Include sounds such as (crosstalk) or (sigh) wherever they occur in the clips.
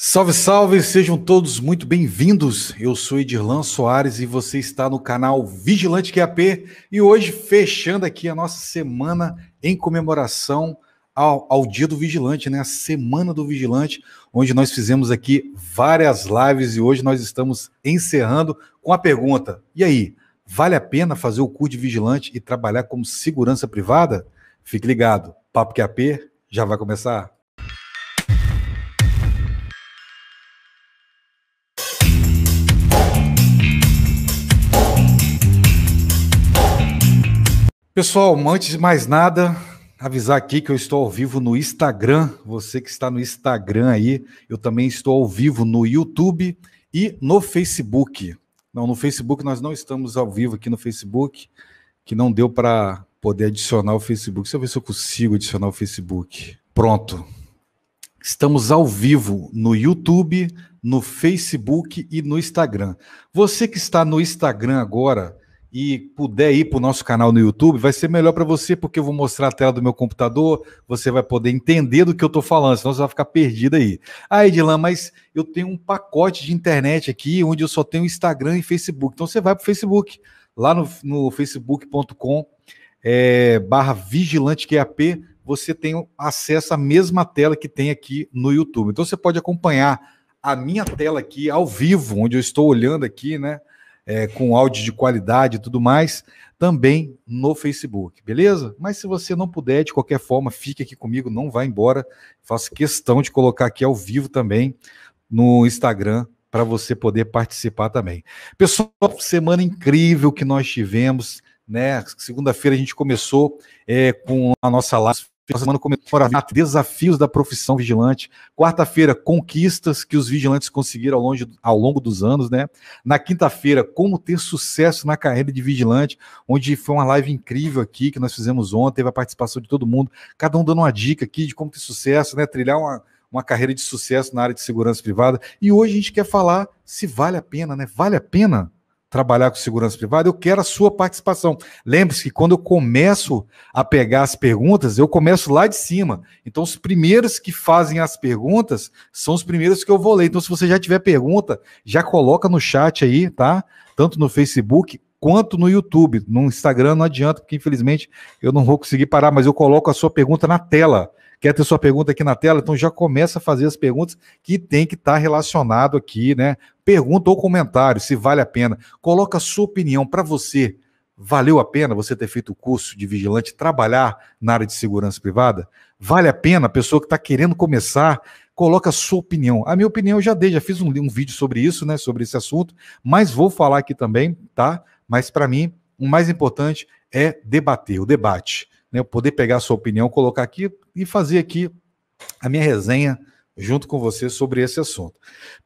Salve, salve, sejam todos muito bem-vindos. Eu sou Edirlan Soares e você está no canal Vigilante QAP e hoje fechando aqui a nossa semana em comemoração ao, ao, Dia do Vigilante, né? A Semana do Vigilante, onde nós fizemos aqui várias lives e hoje nós estamos encerrando com a pergunta: e aí, vale a pena fazer o curso de vigilante e trabalhar como segurança privada? Fique ligado, Papo QAP já vai começar. Pessoal, antes de mais nada, avisar aqui que eu estou ao vivo no Instagram. Você que está no Instagram aí, eu também estou ao vivo no YouTube e no Facebook. Não, no Facebook nós não estamos ao vivo aqui no Facebook, que não deu para poder adicionar o Facebook. Deixa eu ver se eu consigo adicionar o Facebook. Pronto. Estamos ao vivo no YouTube, no Facebook e no Instagram. Você que está no Instagram agora, e puder ir para o nosso canal no YouTube, vai ser melhor para você, porque eu vou mostrar a tela do meu computador, você vai poder entender do que eu estou falando, senão você vai ficar perdido aí. Ah, Edilan, mas eu tenho um pacote de internet aqui onde eu só tenho Instagram e Facebook. Então você vai para o Facebook, lá no, no facebook.com é, barra vigilanteqap, é você tem acesso à mesma tela que tem aqui no YouTube. Então você pode acompanhar a minha tela aqui ao vivo, onde eu estou olhando aqui, né? é, com áudio de qualidade e tudo mais, também no Facebook, beleza? Mas se você não puder, de qualquer forma, fique aqui comigo, não vá embora. Faço questão de colocar aqui ao vivo também no Instagram para você poder participar também. Pessoal, semana incrível que nós tivemos, né? Segunda-feira a gente começou é, com a nossa live essa semana comemora desafios da profissão vigilante. Quarta-feira, conquistas que os vigilantes conseguiram ao, longe, ao longo dos anos, né? Na quinta-feira, como ter sucesso na carreira de vigilante, onde foi uma live incrível aqui que nós fizemos ontem, teve a participação de todo mundo, cada um dando uma dica aqui de como ter sucesso, né? Trilhar uma, uma carreira de sucesso na área de segurança privada. E hoje a gente quer falar se vale a pena, né? Vale a pena trabalhar com segurança privada, eu quero a sua participação. Lembre-se que quando eu começo a pegar as perguntas, eu começo lá de cima. Então, os primeiros que fazem as perguntas são os primeiros que eu vou ler. Então, se você já tiver pergunta, já coloca no chat aí, tá? Tanto no Facebook quanto no YouTube. No Instagram não adianta, porque infelizmente eu não vou conseguir parar, mas eu coloco a sua pergunta na tela quer ter sua pergunta aqui na tela, então já começa a fazer as perguntas que tem que estar tá relacionado aqui, né? Pergunta ou comentário, se vale a pena. Coloca a sua opinião para você. Valeu a pena você ter feito o curso de vigilante, trabalhar na área de segurança privada? Vale a pena a pessoa que está querendo começar? Coloca a sua opinião. A minha opinião eu já dei, já fiz um, um vídeo sobre isso, né? Sobre esse assunto, mas vou falar aqui também, tá? Mas para mim, o mais importante é debater, o debate né, poder pegar a sua opinião, colocar aqui e fazer aqui a minha resenha junto com você sobre esse assunto.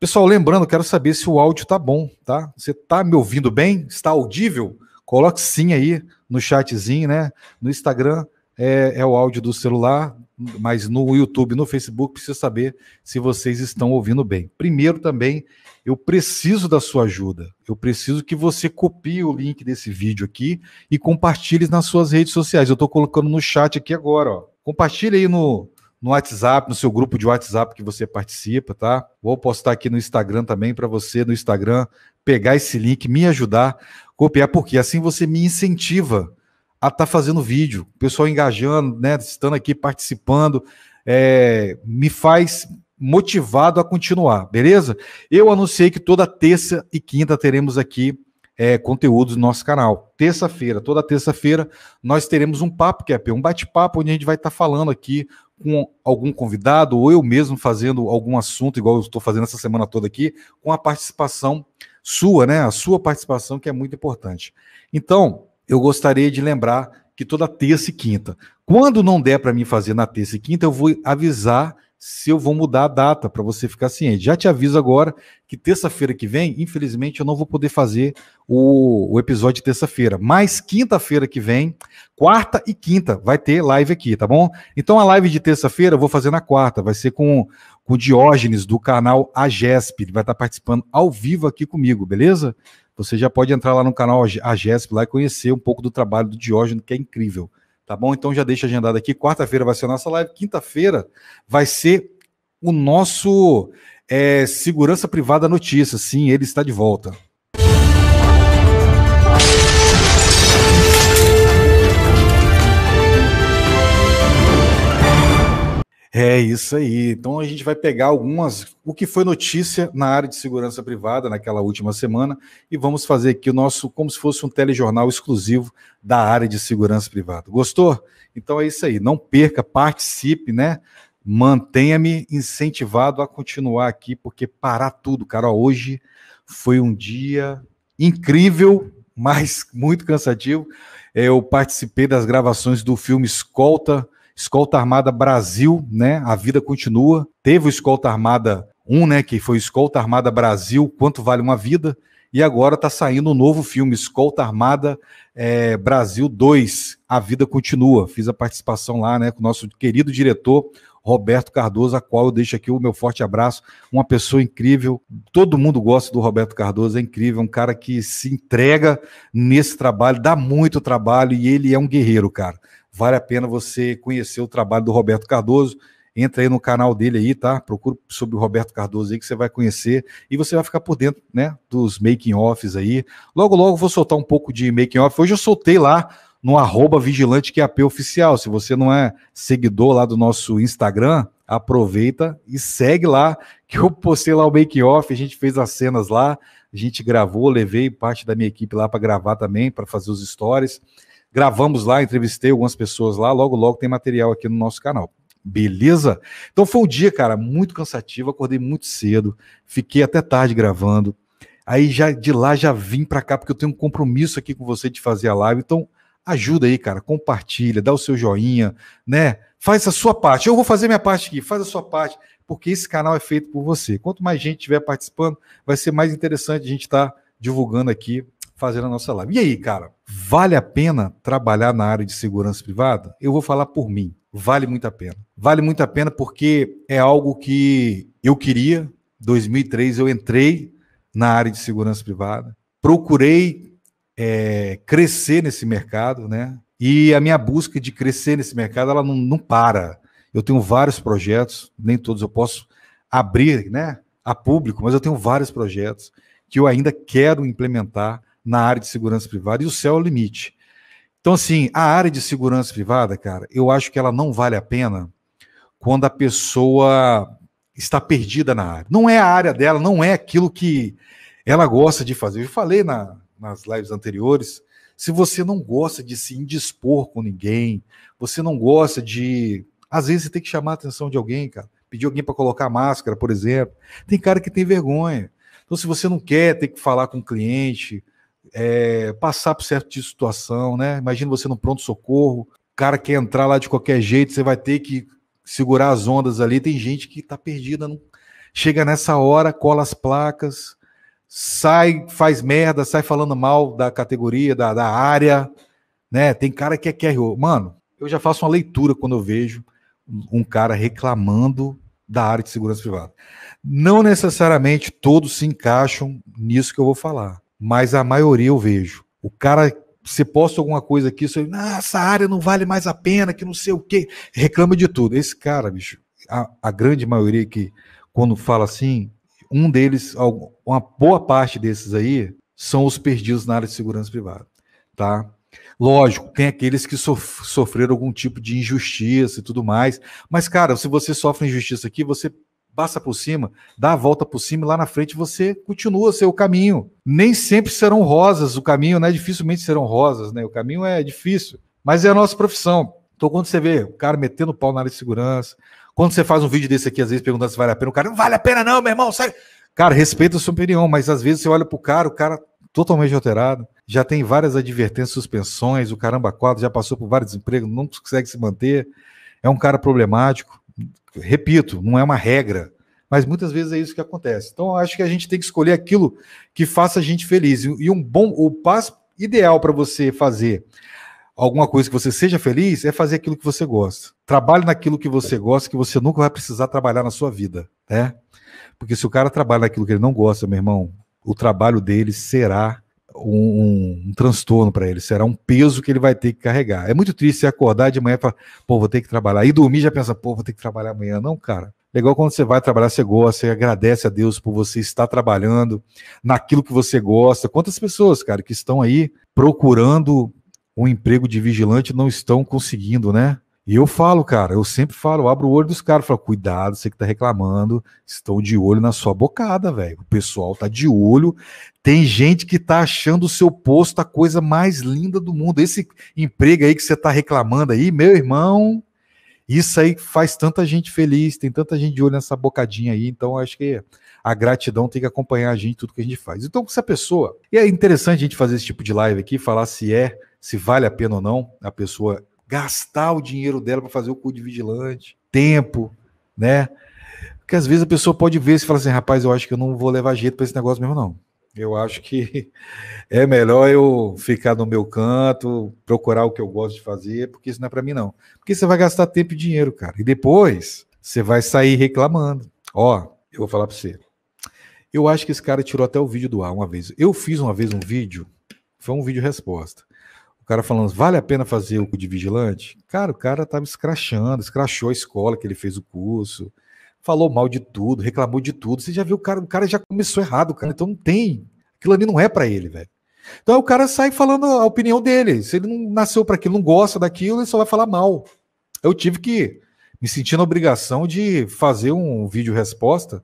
Pessoal, lembrando, quero saber se o áudio tá bom, tá? Você tá me ouvindo bem? Está audível? Coloque sim aí no chatzinho, né? No Instagram é, é o áudio do celular, mas no YouTube, no Facebook, preciso saber se vocês estão ouvindo bem. Primeiro também, eu preciso da sua ajuda. Eu preciso que você copie o link desse vídeo aqui e compartilhe nas suas redes sociais. Eu estou colocando no chat aqui agora. Ó. Compartilhe aí no, no WhatsApp, no seu grupo de WhatsApp que você participa, tá? Vou postar aqui no Instagram também para você, no Instagram, pegar esse link, me ajudar, copiar, porque assim você me incentiva a estar tá fazendo vídeo. O pessoal engajando, né? Estando aqui participando. É, me faz motivado a continuar, beleza? Eu anunciei que toda terça e quinta teremos aqui é, conteúdos no nosso canal. Terça-feira, toda terça-feira, nós teremos um papo, que é um bate-papo, onde a gente vai estar tá falando aqui com algum convidado, ou eu mesmo fazendo algum assunto, igual eu estou fazendo essa semana toda aqui, com a participação sua, né? A sua participação, que é muito importante. Então, eu gostaria de lembrar que toda terça e quinta. Quando não der para mim fazer na terça e quinta, eu vou avisar se eu vou mudar a data para você ficar ciente. Já te aviso agora que terça-feira que vem, infelizmente, eu não vou poder fazer o, o episódio de terça-feira. Mas quinta-feira que vem, quarta e quinta, vai ter live aqui, tá bom? Então a live de terça-feira eu vou fazer na quarta, vai ser com, com o Diógenes do canal AGESP. Ele vai estar participando ao vivo aqui comigo, beleza? Você já pode entrar lá no canal AGESP lá e conhecer um pouco do trabalho do Diógenes, que é incrível tá bom? Então já deixa agendado aqui. Quarta-feira vai ser a nossa live. Quinta-feira vai ser o nosso é, Segurança Privada notícia Sim, ele está de volta. É isso aí. Então a gente vai pegar algumas, o que foi notícia na área de segurança privada naquela última semana e vamos fazer aqui o nosso, como se fosse um telejornal exclusivo da área de segurança privada. Gostou? Então é isso aí. Não perca, participe, né? Mantenha-me incentivado a continuar aqui, porque parar tudo, cara. hoje foi um dia incrível, mas muito cansativo. Eu participei das gravações do filme Escolta Escolta Armada Brasil, né? A vida continua. Teve o Escolta Armada 1, né? Que foi Escolta Armada Brasil, Quanto Vale uma Vida. E agora está saindo o um novo filme, Escolta Armada é, Brasil 2, A Vida Continua. Fiz a participação lá, né? Com o nosso querido diretor, Roberto Cardoso, a qual eu deixo aqui o meu forte abraço. Uma pessoa incrível, todo mundo gosta do Roberto Cardoso, é incrível, um cara que se entrega nesse trabalho, dá muito trabalho e ele é um guerreiro, cara vale a pena você conhecer o trabalho do Roberto Cardoso. Entra aí no canal dele aí, tá? Procura sobre o Roberto Cardoso aí que você vai conhecer e você vai ficar por dentro, né, dos making offs aí. Logo logo vou soltar um pouco de making off. Hoje eu soltei lá no arroba vigilante QAP é oficial. Se você não é seguidor lá do nosso Instagram, aproveita e segue lá, que eu postei lá o make off, a gente fez as cenas lá, a gente gravou, levei parte da minha equipe lá para gravar também, para fazer os stories. Gravamos lá, entrevistei algumas pessoas lá. Logo, logo tem material aqui no nosso canal. Beleza? Então foi um dia, cara, muito cansativo. Acordei muito cedo, fiquei até tarde gravando. Aí já de lá já vim para cá porque eu tenho um compromisso aqui com você de fazer a live. Então ajuda aí, cara, compartilha, dá o seu joinha, né? Faz a sua parte. Eu vou fazer minha parte aqui, faz a sua parte, porque esse canal é feito por você. Quanto mais gente estiver participando, vai ser mais interessante a gente estar tá divulgando aqui fazer a nossa live. E aí, cara, vale a pena trabalhar na área de segurança privada? Eu vou falar por mim. Vale muito a pena. Vale muito a pena porque é algo que eu queria. 2003 eu entrei na área de segurança privada, procurei é, crescer nesse mercado, né? E a minha busca de crescer nesse mercado ela não, não para. Eu tenho vários projetos, nem todos eu posso abrir, né, a público, mas eu tenho vários projetos que eu ainda quero implementar na área de segurança privada e o céu é o limite. Então, assim, a área de segurança privada, cara, eu acho que ela não vale a pena quando a pessoa está perdida na área. Não é a área dela, não é aquilo que ela gosta de fazer. Eu falei na, nas lives anteriores. Se você não gosta de se indispor com ninguém, você não gosta de. Às vezes você tem que chamar a atenção de alguém, cara. Pedir alguém para colocar máscara, por exemplo. Tem cara que tem vergonha. Então, se você não quer ter que falar com o cliente, é, passar por certo tipo de situação, né? Imagina você no pronto-socorro, o cara quer entrar lá de qualquer jeito, você vai ter que segurar as ondas ali. Tem gente que tá perdida, não... chega nessa hora, cola as placas, sai, faz merda, sai falando mal da categoria, da, da área, né? Tem cara que é QRO. Mano, eu já faço uma leitura quando eu vejo um cara reclamando da área de segurança privada. Não necessariamente todos se encaixam nisso que eu vou falar mas a maioria eu vejo. O cara, você posta alguma coisa aqui, você, aí ah, essa área não vale mais a pena, que não sei o quê, reclama de tudo. Esse cara, bicho, a, a grande maioria que, quando fala assim, um deles, uma boa parte desses aí, são os perdidos na área de segurança privada, tá? Lógico, tem aqueles que sof sofreram algum tipo de injustiça e tudo mais, mas, cara, se você sofre injustiça aqui, você passa por cima, dá a volta por cima e lá na frente você continua seu caminho. Nem sempre serão rosas o caminho, né? Dificilmente serão rosas, né? O caminho é difícil, mas é a nossa profissão. Então, quando você vê o cara metendo pau na área de segurança, quando você faz um vídeo desse aqui, às vezes perguntando se vale a pena, o cara não vale a pena, não, meu irmão, sai. Cara, respeita a sua opinião, mas às vezes você olha pro cara, o cara totalmente alterado, já tem várias advertências, suspensões, o caramba quadro já passou por vários empregos, não consegue se manter, é um cara problemático repito, não é uma regra, mas muitas vezes é isso que acontece. Então, acho que a gente tem que escolher aquilo que faça a gente feliz. E um bom, o passo ideal para você fazer alguma coisa que você seja feliz é fazer aquilo que você gosta. Trabalhe naquilo que você gosta, que você nunca vai precisar trabalhar na sua vida, né? Porque se o cara trabalha naquilo que ele não gosta, meu irmão, o trabalho dele será um, um transtorno para ele, será um peso que ele vai ter que carregar. É muito triste você acordar de manhã e falar, pô, vou ter que trabalhar. E dormir já pensa, pô, vou ter que trabalhar amanhã. Não, cara. Legal é quando você vai trabalhar, você gosta, você agradece a Deus por você estar trabalhando naquilo que você gosta. Quantas pessoas, cara, que estão aí procurando um emprego de vigilante não estão conseguindo, né? E eu falo, cara, eu sempre falo, eu abro o olho dos caras, falo, cuidado, você que tá reclamando, estão de olho na sua bocada, velho. O pessoal tá de olho. Tem gente que tá achando o seu posto a coisa mais linda do mundo. Esse emprego aí que você tá reclamando aí, meu irmão, isso aí faz tanta gente feliz, tem tanta gente de olho nessa bocadinha aí, então acho que a gratidão tem que acompanhar a gente tudo que a gente faz. Então, se a pessoa. E é interessante a gente fazer esse tipo de live aqui, falar se é, se vale a pena ou não a pessoa gastar o dinheiro dela para fazer o cu de vigilante, tempo, né? Porque às vezes a pessoa pode ver e fala assim, rapaz, eu acho que eu não vou levar jeito para esse negócio mesmo, não. Eu acho que (laughs) é melhor eu ficar no meu canto, procurar o que eu gosto de fazer, porque isso não é para mim, não. Porque você vai gastar tempo e dinheiro, cara. E depois você vai sair reclamando. Ó, eu vou falar para você. Eu acho que esse cara tirou até o vídeo do ar uma vez. Eu fiz uma vez um vídeo, foi um vídeo resposta. O cara falando, vale a pena fazer o de vigilante? Cara, o cara estava escrachando, escrachou a escola que ele fez o curso, falou mal de tudo, reclamou de tudo. Você já viu o cara, o cara já começou errado, cara. Então não tem. Aquilo ali não é para ele, velho. Então o cara sai falando a opinião dele. Se ele não nasceu para aquilo, não gosta daquilo, ele só vai falar mal. Eu tive que me sentir na obrigação de fazer um vídeo resposta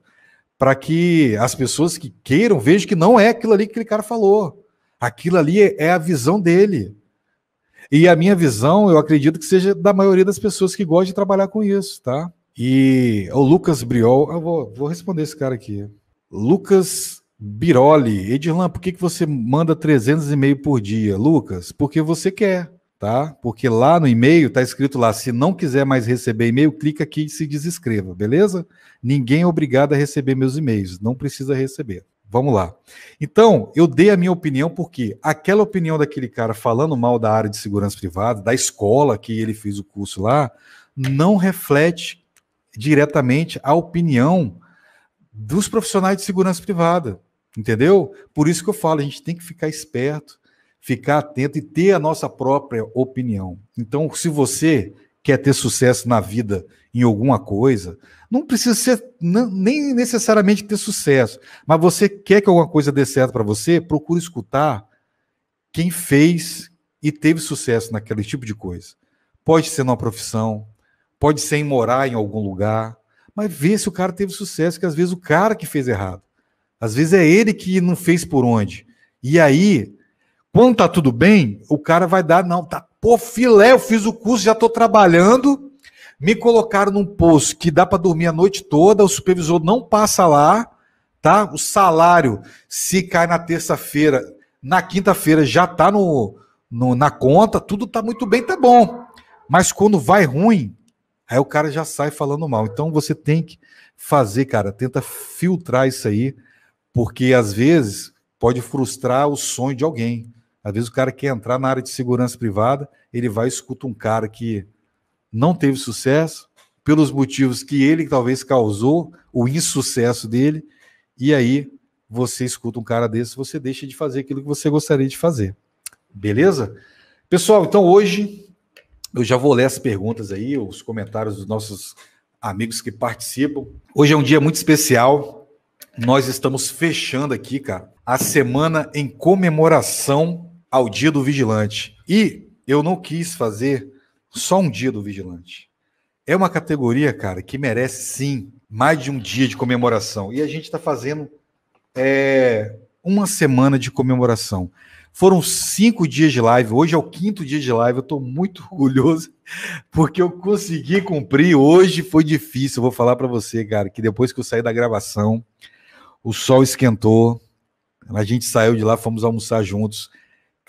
para que as pessoas que queiram vejam que não é aquilo ali que aquele cara falou. Aquilo ali é a visão dele. E a minha visão, eu acredito que seja da maioria das pessoas que gostam de trabalhar com isso, tá? E o Lucas Briol, eu vou, vou responder esse cara aqui. Lucas Biroli, Edirlan, por que, que você manda 300 e-mail por dia? Lucas, porque você quer, tá? Porque lá no e-mail tá escrito lá, se não quiser mais receber e-mail, clica aqui e se desescreva, beleza? Ninguém é obrigado a receber meus e-mails, não precisa receber. Vamos lá. Então, eu dei a minha opinião porque aquela opinião daquele cara falando mal da área de segurança privada, da escola que ele fez o curso lá, não reflete diretamente a opinião dos profissionais de segurança privada. Entendeu? Por isso que eu falo, a gente tem que ficar esperto, ficar atento e ter a nossa própria opinião. Então, se você quer ter sucesso na vida em alguma coisa, não precisa ser nem necessariamente ter sucesso, mas você quer que alguma coisa dê certo para você, procure escutar quem fez e teve sucesso naquele tipo de coisa. Pode ser numa profissão, pode ser em morar em algum lugar, mas vê se o cara teve sucesso, que às vezes o cara que fez errado. Às vezes é ele que não fez por onde. E aí, quando tá tudo bem, o cara vai dar, não, tá Pô, filé, eu fiz o curso, já estou trabalhando. Me colocaram num posto que dá para dormir a noite toda, o supervisor não passa lá, tá? O salário, se cai na terça-feira, na quinta-feira já está no, no, na conta, tudo está muito bem, tá bom. Mas quando vai ruim, aí o cara já sai falando mal. Então você tem que fazer, cara, tenta filtrar isso aí, porque às vezes pode frustrar o sonho de alguém. Às vezes o cara quer entrar na área de segurança privada, ele vai e escuta um cara que não teve sucesso, pelos motivos que ele talvez causou, o insucesso dele, e aí você escuta um cara desse, você deixa de fazer aquilo que você gostaria de fazer. Beleza? Pessoal, então hoje eu já vou ler as perguntas aí, os comentários dos nossos amigos que participam. Hoje é um dia muito especial. Nós estamos fechando aqui, cara, a semana em comemoração ao dia do vigilante. E eu não quis fazer só um dia do vigilante. É uma categoria, cara, que merece sim mais de um dia de comemoração. E a gente está fazendo é, uma semana de comemoração. Foram cinco dias de live, hoje é o quinto dia de live. Eu estou muito (laughs) orgulhoso porque eu consegui cumprir. Hoje foi difícil, eu vou falar para você, cara, que depois que eu saí da gravação, o sol esquentou, a gente saiu de lá, fomos almoçar juntos.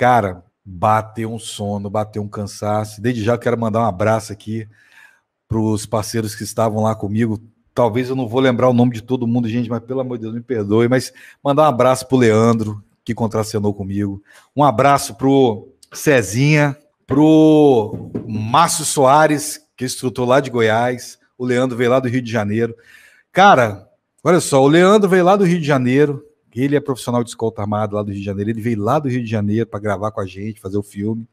Cara, bateu um sono, bateu um cansaço. Desde já quero mandar um abraço aqui para os parceiros que estavam lá comigo. Talvez eu não vou lembrar o nome de todo mundo, gente, mas pelo amor de Deus, me perdoe. Mas mandar um abraço para o Leandro, que contracenou comigo. Um abraço para o Cezinha, para o Márcio Soares, que estrutou lá de Goiás. O Leandro veio lá do Rio de Janeiro. Cara, olha só, o Leandro veio lá do Rio de Janeiro, ele é profissional de escolta armada lá do Rio de Janeiro. Ele veio lá do Rio de Janeiro para gravar com a gente, fazer o filme.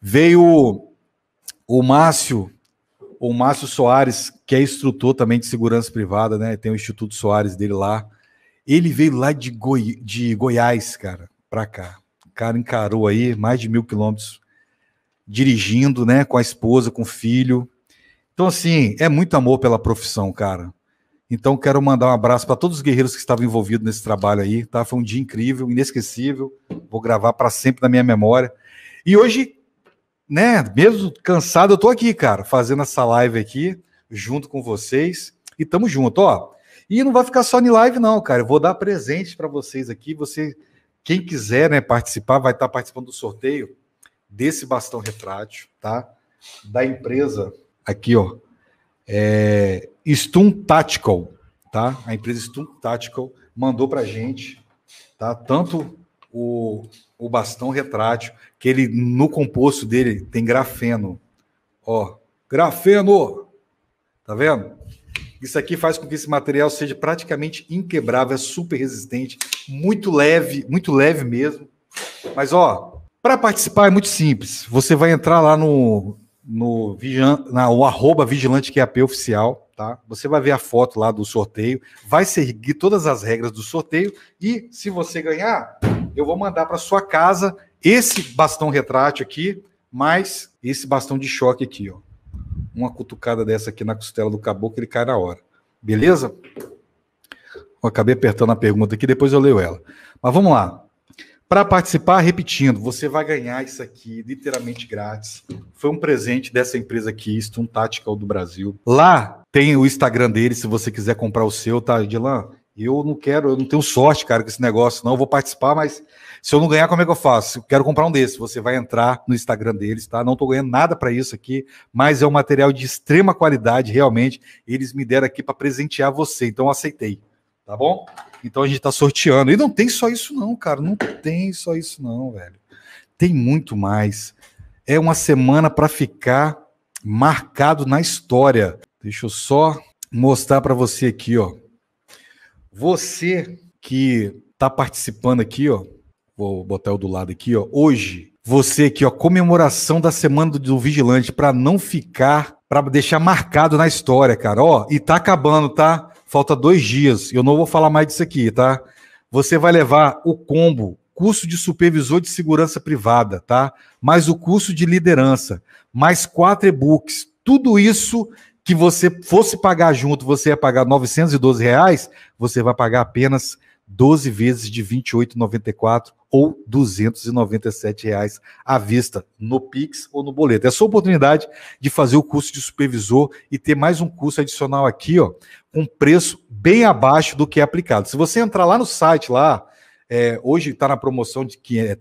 Veio o Márcio, o Márcio Soares, que é instrutor também de segurança privada, né? Tem o Instituto Soares dele lá. Ele veio lá de, Goi de Goiás, cara, para cá. O cara encarou aí mais de mil quilômetros dirigindo, né? Com a esposa, com o filho. Então, assim, é muito amor pela profissão, cara. Então, quero mandar um abraço para todos os guerreiros que estavam envolvidos nesse trabalho aí, tá? Foi um dia incrível, inesquecível. Vou gravar para sempre na minha memória. E hoje, né, mesmo cansado, eu tô aqui, cara, fazendo essa live aqui, junto com vocês. E tamo junto, ó. E não vai ficar só em live, não, cara. Eu vou dar presente para vocês aqui. Você, quem quiser, né, participar, vai estar tá participando do sorteio desse bastão retrátil, tá? Da empresa aqui, ó. É, Stun Tactical, tá? A empresa Stun Tactical mandou para gente, tá? Tanto o, o bastão retrátil, que ele no composto dele tem grafeno. Ó, grafeno! Tá vendo? Isso aqui faz com que esse material seja praticamente inquebrável, é super resistente, muito leve, muito leve mesmo. Mas ó, para participar é muito simples. Você vai entrar lá no no na, o arroba Vigilante QAP é Oficial, tá? Você vai ver a foto lá do sorteio, vai seguir todas as regras do sorteio e se você ganhar, eu vou mandar para sua casa esse bastão retrátil aqui, mais esse bastão de choque aqui, ó. Uma cutucada dessa aqui na costela do caboclo, ele cai na hora. Beleza? Eu acabei apertando a pergunta aqui, depois eu leio ela. Mas vamos lá. Para participar, repetindo, você vai ganhar isso aqui literalmente grátis. Foi um presente dessa empresa Keystone Tactical do Brasil. Lá tem o Instagram dele, se você quiser comprar o seu, tá, Dilan? Eu não quero, eu não tenho sorte, cara, com esse negócio, não. Eu vou participar, mas se eu não ganhar, como é que eu faço? Eu quero comprar um desses. Você vai entrar no Instagram deles, tá? Não estou ganhando nada para isso aqui, mas é um material de extrema qualidade, realmente. Eles me deram aqui para presentear você, então eu aceitei tá bom? Então a gente tá sorteando. E não tem só isso, não, cara. Não tem só isso, não, velho. Tem muito mais. É uma semana para ficar marcado na história. Deixa eu só mostrar para você aqui, ó. Você que tá participando aqui, ó. Vou botar o do lado aqui, ó. Hoje, você aqui, ó, comemoração da semana do, do vigilante para não ficar, para deixar marcado na história, cara. Ó, e tá acabando, tá? Falta dois dias. Eu não vou falar mais disso aqui, tá? Você vai levar o combo curso de supervisor de segurança privada, tá? Mais o curso de liderança, mais quatro e-books. Tudo isso que você fosse pagar junto, você ia pagar 912 reais, você vai pagar apenas 12 vezes de R$ 28,94 ou R$ reais à vista, no Pix ou no boleto. É só oportunidade de fazer o curso de supervisor e ter mais um curso adicional aqui, ó, com preço bem abaixo do que é aplicado. Se você entrar lá no site lá, é, hoje está na promoção de que é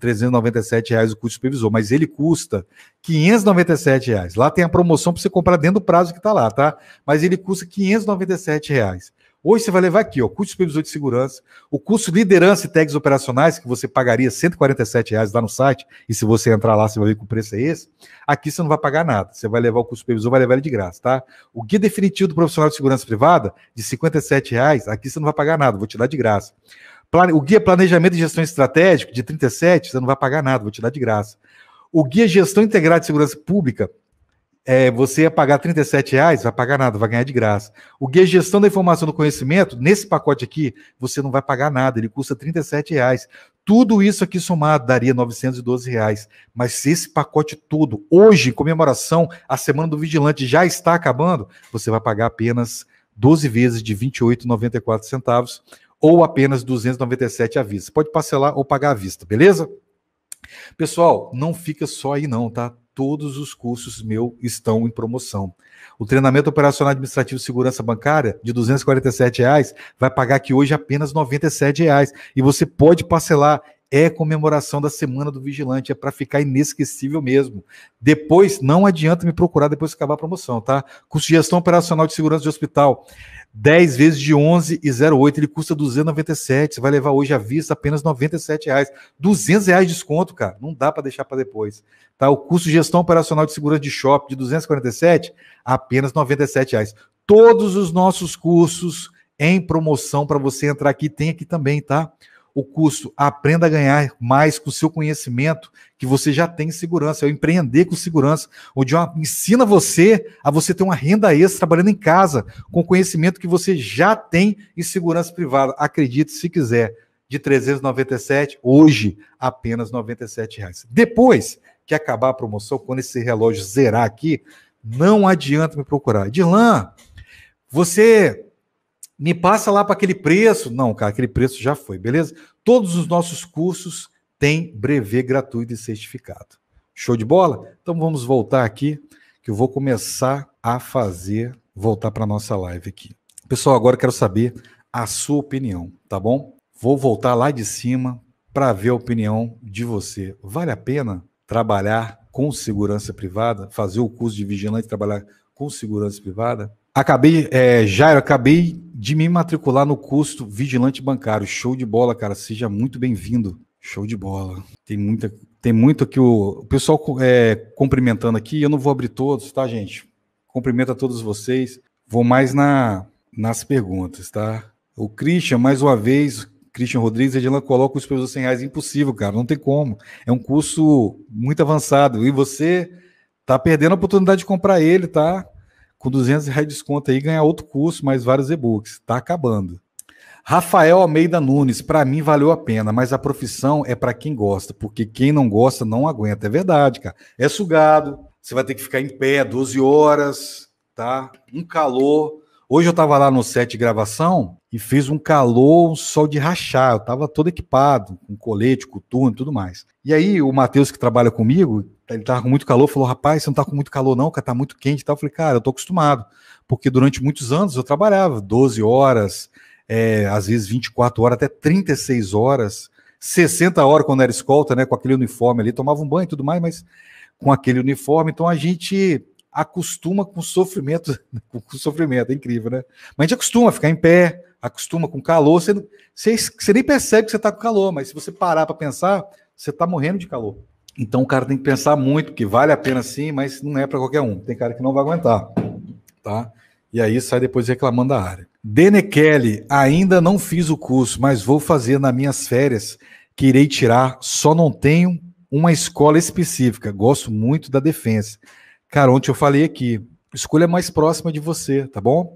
reais o custo supervisor, mas ele custa 597 reais. Lá tem a promoção para você comprar dentro do prazo que está lá, tá? Mas ele custa 597 reais. Hoje você vai levar aqui, ó, curso supervisor de segurança, o curso liderança e tags operacionais, que você pagaria 147 reais lá no site, e se você entrar lá, você vai ver que o preço é esse. Aqui você não vai pagar nada. Você vai levar o curso supervisor, vai levar ele de graça, tá? O guia definitivo do profissional de segurança privada, de 57 reais, aqui você não vai pagar nada, vou te dar de graça. O guia planejamento e gestão estratégico, de 37, você não vai pagar nada, vou te dar de graça. O guia gestão integrada de segurança pública, é, você ia pagar 37 reais, vai pagar nada, vai ganhar de graça. O guia Gestão da Informação do Conhecimento, nesse pacote aqui, você não vai pagar nada, ele custa 37 reais. Tudo isso aqui somado daria 912 reais. Mas se esse pacote todo, hoje, em comemoração a Semana do Vigilante, já está acabando, você vai pagar apenas 12 vezes de 28,94 centavos ou apenas 297 à vista. pode parcelar ou pagar à vista, beleza? Pessoal, não fica só aí não, tá? todos os cursos meu estão em promoção. O treinamento operacional administrativo segurança bancária de R$ reais vai pagar aqui hoje apenas R$ reais e você pode parcelar. É comemoração da Semana do Vigilante, é para ficar inesquecível mesmo. Depois, não adianta me procurar depois que acabar a promoção, tá? Curso de Gestão Operacional de Segurança de Hospital. 10 vezes de 11,08, ele custa 297, você vai levar hoje à vista apenas 97 reais, 200 reais de desconto, cara, não dá para deixar para depois, tá? O custo de gestão operacional de segurança de shopping de 247, apenas 97 reais. Todos os nossos cursos em promoção para você entrar aqui tem aqui também, tá? o custo. Aprenda a ganhar mais com o seu conhecimento que você já tem segurança. É o empreender com segurança, onde uma, ensina você a você ter uma renda extra trabalhando em casa, com o conhecimento que você já tem em segurança privada. Acredite se quiser. De 397, hoje apenas R$ reais. Depois que acabar a promoção, quando esse relógio zerar aqui, não adianta me procurar. Dilan, você me passa lá para aquele preço. Não, cara, aquele preço já foi, beleza? Todos os nossos cursos têm brevet gratuito e certificado. Show de bola? Então vamos voltar aqui, que eu vou começar a fazer, voltar para a nossa live aqui. Pessoal, agora eu quero saber a sua opinião, tá bom? Vou voltar lá de cima para ver a opinião de você. Vale a pena trabalhar com segurança privada, fazer o curso de vigilante e trabalhar com segurança privada? Acabei, é, eh, Jairo, acabei de me matricular no curso Vigilante Bancário. Show de bola, cara. Seja muito bem-vindo. Show de bola. Tem muita, tem muito aqui o, o pessoal é, cumprimentando aqui. Eu não vou abrir todos, tá, gente? Cumprimento a todos vocês. Vou mais na, nas perguntas, tá? O Christian, mais uma vez, Christian Rodrigues, Edilan, coloca os pesos 100 reais. Impossível, cara. Não tem como. É um curso muito avançado. E você tá perdendo a oportunidade de comprar ele, tá? com 200 reais de desconto aí, ganhar outro curso, mais vários e-books. Tá acabando. Rafael Almeida Nunes, para mim valeu a pena, mas a profissão é para quem gosta, porque quem não gosta não aguenta. É verdade, cara. É sugado, você vai ter que ficar em pé 12 horas, tá? Um calor. Hoje eu estava lá no set de gravação e fez um calor, um sol de rachar. Eu estava todo equipado, com colete, coturno e tudo mais. E aí o Matheus, que trabalha comigo, ele estava com muito calor, falou: rapaz, você não está com muito calor, não, cara, está muito quente e tal. Eu falei, cara, eu estou acostumado, porque durante muitos anos eu trabalhava 12 horas, é, às vezes 24 horas, até 36 horas, 60 horas quando era escolta, né? Com aquele uniforme ali, tomava um banho e tudo mais, mas com aquele uniforme, então a gente acostuma com sofrimento, (laughs) com sofrimento, é incrível, né? Mas a gente acostuma a ficar em pé, acostuma com calor, você, você, você nem percebe que você está com calor, mas se você parar para pensar, você está morrendo de calor. Então o cara tem que pensar muito, porque vale a pena sim, mas não é para qualquer um. Tem cara que não vai aguentar, tá? E aí sai depois reclamando da área. Dene Kelly, ainda não fiz o curso, mas vou fazer nas minhas férias, que irei tirar, só não tenho uma escola específica. Gosto muito da defesa. Cara, ontem eu falei aqui, escolha mais próxima de você, tá bom?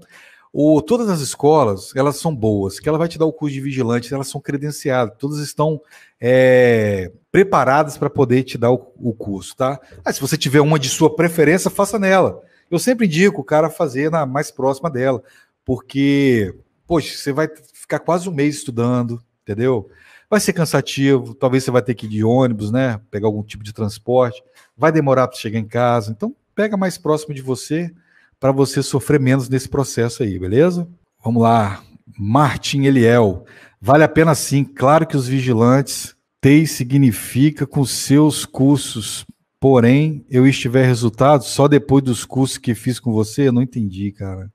O, todas as escolas, elas são boas, que ela vai te dar o curso de vigilante, elas são credenciadas, todas estão é, preparadas para poder te dar o, o curso, tá? Ah, se você tiver uma de sua preferência, faça nela. Eu sempre indico o cara fazer na mais próxima dela, porque, poxa, você vai ficar quase um mês estudando, entendeu? Vai ser cansativo, talvez você vai ter que ir de ônibus, né? Pegar algum tipo de transporte, vai demorar para chegar em casa. Então, pega mais próximo de você para você sofrer menos nesse processo aí, beleza? Vamos lá. Martin Eliel. Vale a pena sim, claro que os vigilantes TEI significa com seus cursos, porém eu estiver resultado só depois dos cursos que fiz com você, eu não entendi, cara.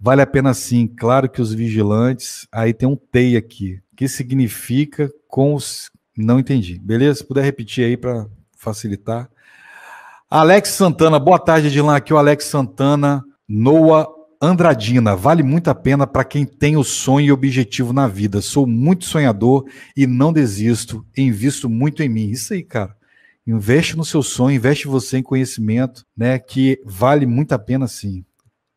Vale a pena sim, claro que os vigilantes, aí tem um TEI aqui, que significa com os não entendi. Beleza? Se puder repetir aí para facilitar. Alex Santana, boa tarde, Edilan. Aqui é o Alex Santana, Noah Andradina. Vale muito a pena para quem tem o sonho e objetivo na vida. Sou muito sonhador e não desisto. Invisto muito em mim. Isso aí, cara. Investe no seu sonho, investe você em conhecimento, né? Que vale muito a pena sim.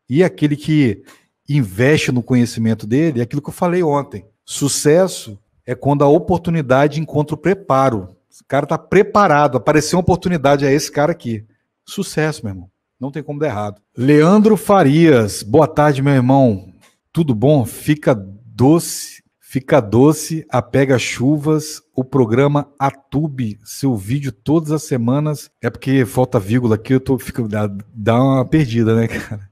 E aquele que investe no conhecimento dele, é aquilo que eu falei ontem. Sucesso é quando a oportunidade encontra o preparo. Esse cara tá preparado. Apareceu uma oportunidade a esse cara aqui. Sucesso, meu irmão. Não tem como dar errado. Leandro Farias. Boa tarde, meu irmão. Tudo bom? Fica doce. Fica doce, apega chuvas, o programa Atube, seu vídeo todas as semanas. É porque falta vírgula aqui, eu tô ficando dá, dá uma perdida, né, (laughs) cara?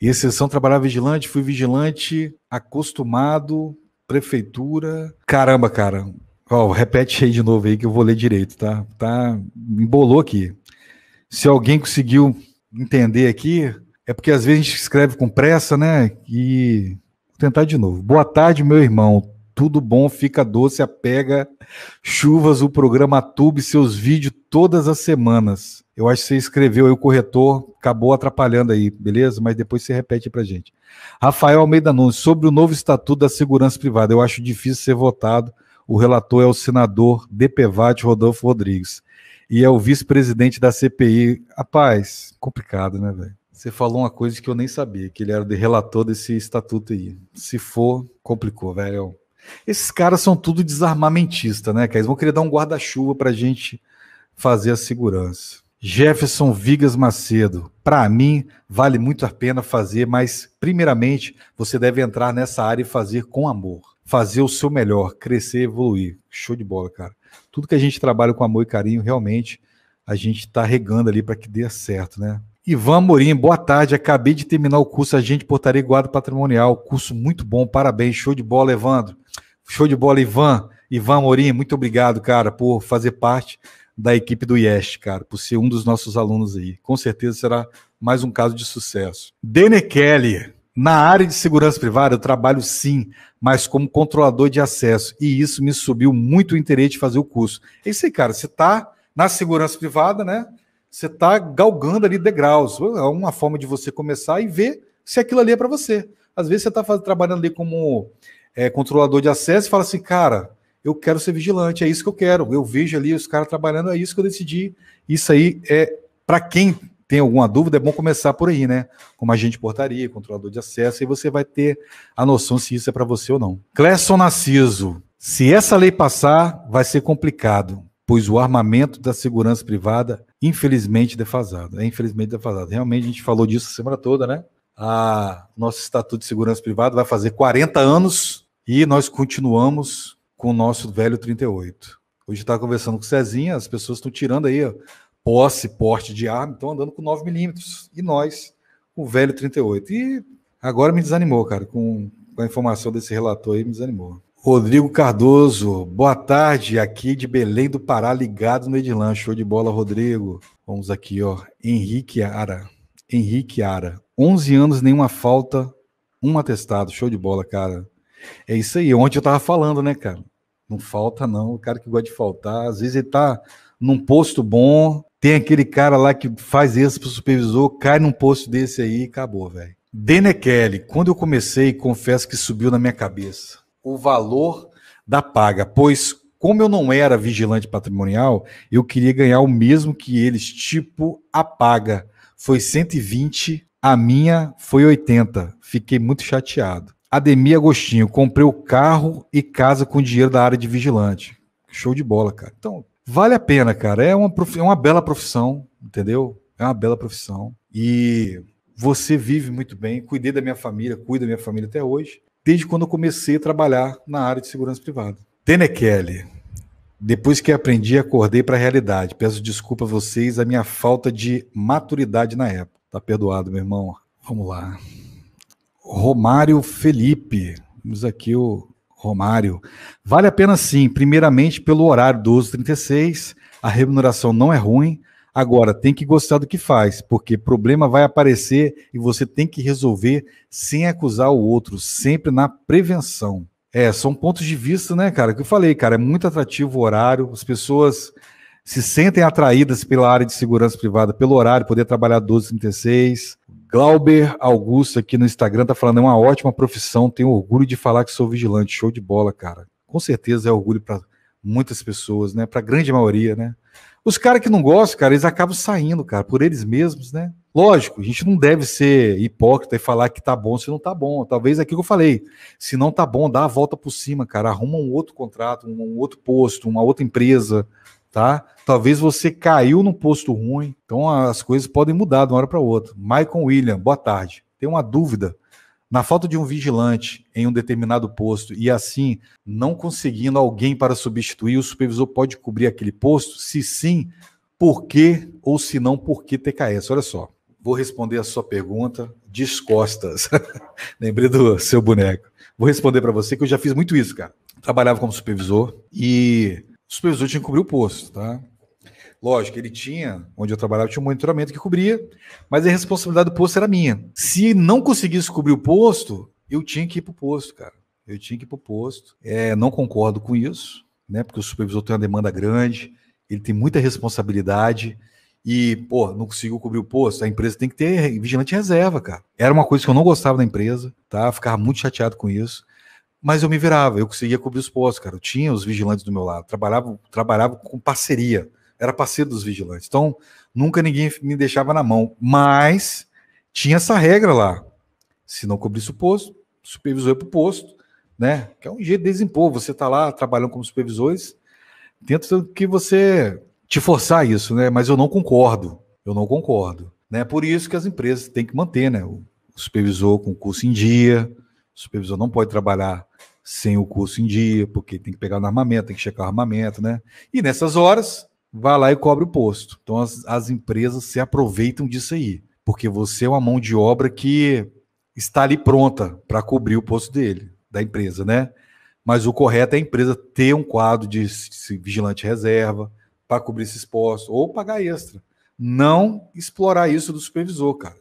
E exceção trabalhar vigilante, fui vigilante, acostumado, prefeitura. Caramba, cara, Oh, repete aí de novo aí que eu vou ler direito, tá? Tá embolou aqui. Se alguém conseguiu entender aqui, é porque às vezes a gente escreve com pressa, né? E vou tentar de novo. Boa tarde, meu irmão. Tudo bom, fica doce, apega. Chuvas, o programa Tube, seus vídeos todas as semanas. Eu acho que você escreveu aí o corretor, acabou atrapalhando aí, beleza? Mas depois você repete para gente. Rafael Almeida Nunes, sobre o novo Estatuto da Segurança Privada. Eu acho difícil ser votado o relator é o senador DPVAT Rodolfo Rodrigues. E é o vice-presidente da CPI. Rapaz, complicado, né, velho? Você falou uma coisa que eu nem sabia, que ele era de relator desse estatuto aí. Se for, complicou, velho. Esses caras são tudo desarmamentista, né, Que Eles vão querer dar um guarda-chuva pra gente fazer a segurança. Jefferson Vigas Macedo, para mim vale muito a pena fazer, mas primeiramente você deve entrar nessa área e fazer com amor fazer o seu melhor, crescer, evoluir. Show de bola, cara. Tudo que a gente trabalha com amor e carinho, realmente a gente está regando ali para que dê certo, né? Ivan Morim, boa tarde. Acabei de terminar o curso Agente Portaria e Guarda Patrimonial. Curso muito bom, parabéns. Show de bola, Evandro. Show de bola, Ivan. Ivan Morim, muito obrigado, cara, por fazer parte da equipe do Iesh, cara, por ser um dos nossos alunos aí. Com certeza será mais um caso de sucesso. Dene Kelly, na área de segurança privada, eu trabalho sim, mas como controlador de acesso. E isso me subiu muito o interesse de fazer o curso. É isso aí, cara. Você está na segurança privada, né? Você está galgando ali degraus. É uma forma de você começar e ver se aquilo ali é para você. Às vezes você está trabalhando ali como é, controlador de acesso e fala assim, cara, eu quero ser vigilante, é isso que eu quero. Eu vejo ali os caras trabalhando, é isso que eu decidi. Isso aí é para quem tem alguma dúvida, é bom começar por aí, né? Como agente de portaria, controlador de acesso, e você vai ter a noção se isso é para você ou não. Cléson Narciso, se essa lei passar, vai ser complicado, pois o armamento da segurança privada, infelizmente, é defasado. É infelizmente defasado. Realmente, a gente falou disso a semana toda, né? A nosso Estatuto de Segurança Privada vai fazer 40 anos e nós continuamos com o nosso velho 38. Hoje está conversando com o Cezinha, as pessoas estão tirando aí ó, posse, porte de arma, estão andando com 9 milímetros. E nós, o velho 38. E agora me desanimou, cara, com, com a informação desse relator aí, me desanimou. Rodrigo Cardoso, boa tarde, aqui de Belém do Pará, ligado no Edilan. Show de bola, Rodrigo. Vamos aqui, ó. Henrique Ara. Henrique Ara. 11 anos, nenhuma falta, um atestado. Show de bola, cara. É isso aí. Ontem eu tava falando, né, cara? Não falta, não. O cara que gosta de faltar, às vezes ele tá num posto bom, tem aquele cara lá que faz isso pro supervisor, cai num posto desse aí e acabou, velho. Dene Kelly, quando eu comecei, confesso que subiu na minha cabeça o valor da paga, pois como eu não era vigilante patrimonial, eu queria ganhar o mesmo que eles, tipo a paga. Foi 120, a minha foi 80. Fiquei muito chateado. Ademir Agostinho, comprei o carro e casa com dinheiro da área de vigilante. Show de bola, cara. Então, Vale a pena, cara. É uma, prof... é uma bela profissão, entendeu? É uma bela profissão. E você vive muito bem. Cuidei da minha família, cuido da minha família até hoje, desde quando eu comecei a trabalhar na área de segurança privada. tenekeli Depois que aprendi, acordei para a realidade. Peço desculpa a vocês a minha falta de maturidade na época. Tá perdoado, meu irmão. Vamos lá. Romário Felipe. Vamos aqui o Romário. Vale a pena sim, primeiramente pelo horário 12:36, a remuneração não é ruim. Agora, tem que gostar do que faz, porque problema vai aparecer e você tem que resolver sem acusar o outro, sempre na prevenção. É, são pontos de vista, né, cara? Que eu falei, cara, é muito atrativo o horário, as pessoas se sentem atraídas pela área de segurança privada, pelo horário, poder trabalhar 12 36 Glauber Augusto aqui no Instagram tá falando, é uma ótima profissão, tenho orgulho de falar que sou vigilante, show de bola, cara. Com certeza é orgulho para muitas pessoas, né? Para grande maioria, né? Os caras que não gostam, cara, eles acabam saindo, cara, por eles mesmos, né? Lógico, a gente não deve ser hipócrita e falar que tá bom se não tá bom. Talvez é aquilo que eu falei, se não tá bom, dá a volta por cima, cara, arruma um outro contrato, um outro posto, uma outra empresa, tá? Talvez você caiu num posto ruim, então as coisas podem mudar de uma hora para outra. Michael William, boa tarde. Tem uma dúvida. Na falta de um vigilante em um determinado posto e assim não conseguindo alguém para substituir, o supervisor pode cobrir aquele posto? Se sim, por quê? Ou se não, por que TKS? Olha só, vou responder a sua pergunta costas. (laughs) Lembrei do seu boneco. Vou responder para você que eu já fiz muito isso, cara. Trabalhava como supervisor e o supervisor tinha que cobrir o posto, tá? Lógico, ele tinha, onde eu trabalhava, tinha um monitoramento que cobria, mas a responsabilidade do posto era minha. Se não conseguisse cobrir o posto, eu tinha que ir para o posto, cara. Eu tinha que ir para o posto. É, não concordo com isso, né? Porque o supervisor tem uma demanda grande, ele tem muita responsabilidade e, pô, não consigo cobrir o posto, a empresa tem que ter vigilante reserva, cara. Era uma coisa que eu não gostava da empresa, tá? Ficava muito chateado com isso mas eu me virava, eu conseguia cobrir os postos, cara. Eu tinha os vigilantes do meu lado, trabalhava, trabalhava com parceria, era parceiro dos vigilantes. Então, nunca ninguém me deixava na mão, mas tinha essa regra lá. Se não cobrisse o posto, o supervisor ia para o posto, né? Que é um jeito de desimpor. Você está lá trabalhando como supervisores, tenta que você te forçar isso, né? Mas eu não concordo. Eu não concordo. Né? Por isso que as empresas têm que manter né? o supervisor com curso em dia, o supervisor não pode trabalhar sem o curso em dia, porque tem que pegar no armamento, tem que checar o armamento, né? E nessas horas, vai lá e cobre o posto. Então as, as empresas se aproveitam disso aí, porque você é uma mão de obra que está ali pronta para cobrir o posto dele, da empresa, né? Mas o correto é a empresa ter um quadro de vigilante reserva para cobrir esses postos ou pagar extra. Não explorar isso do supervisor, cara.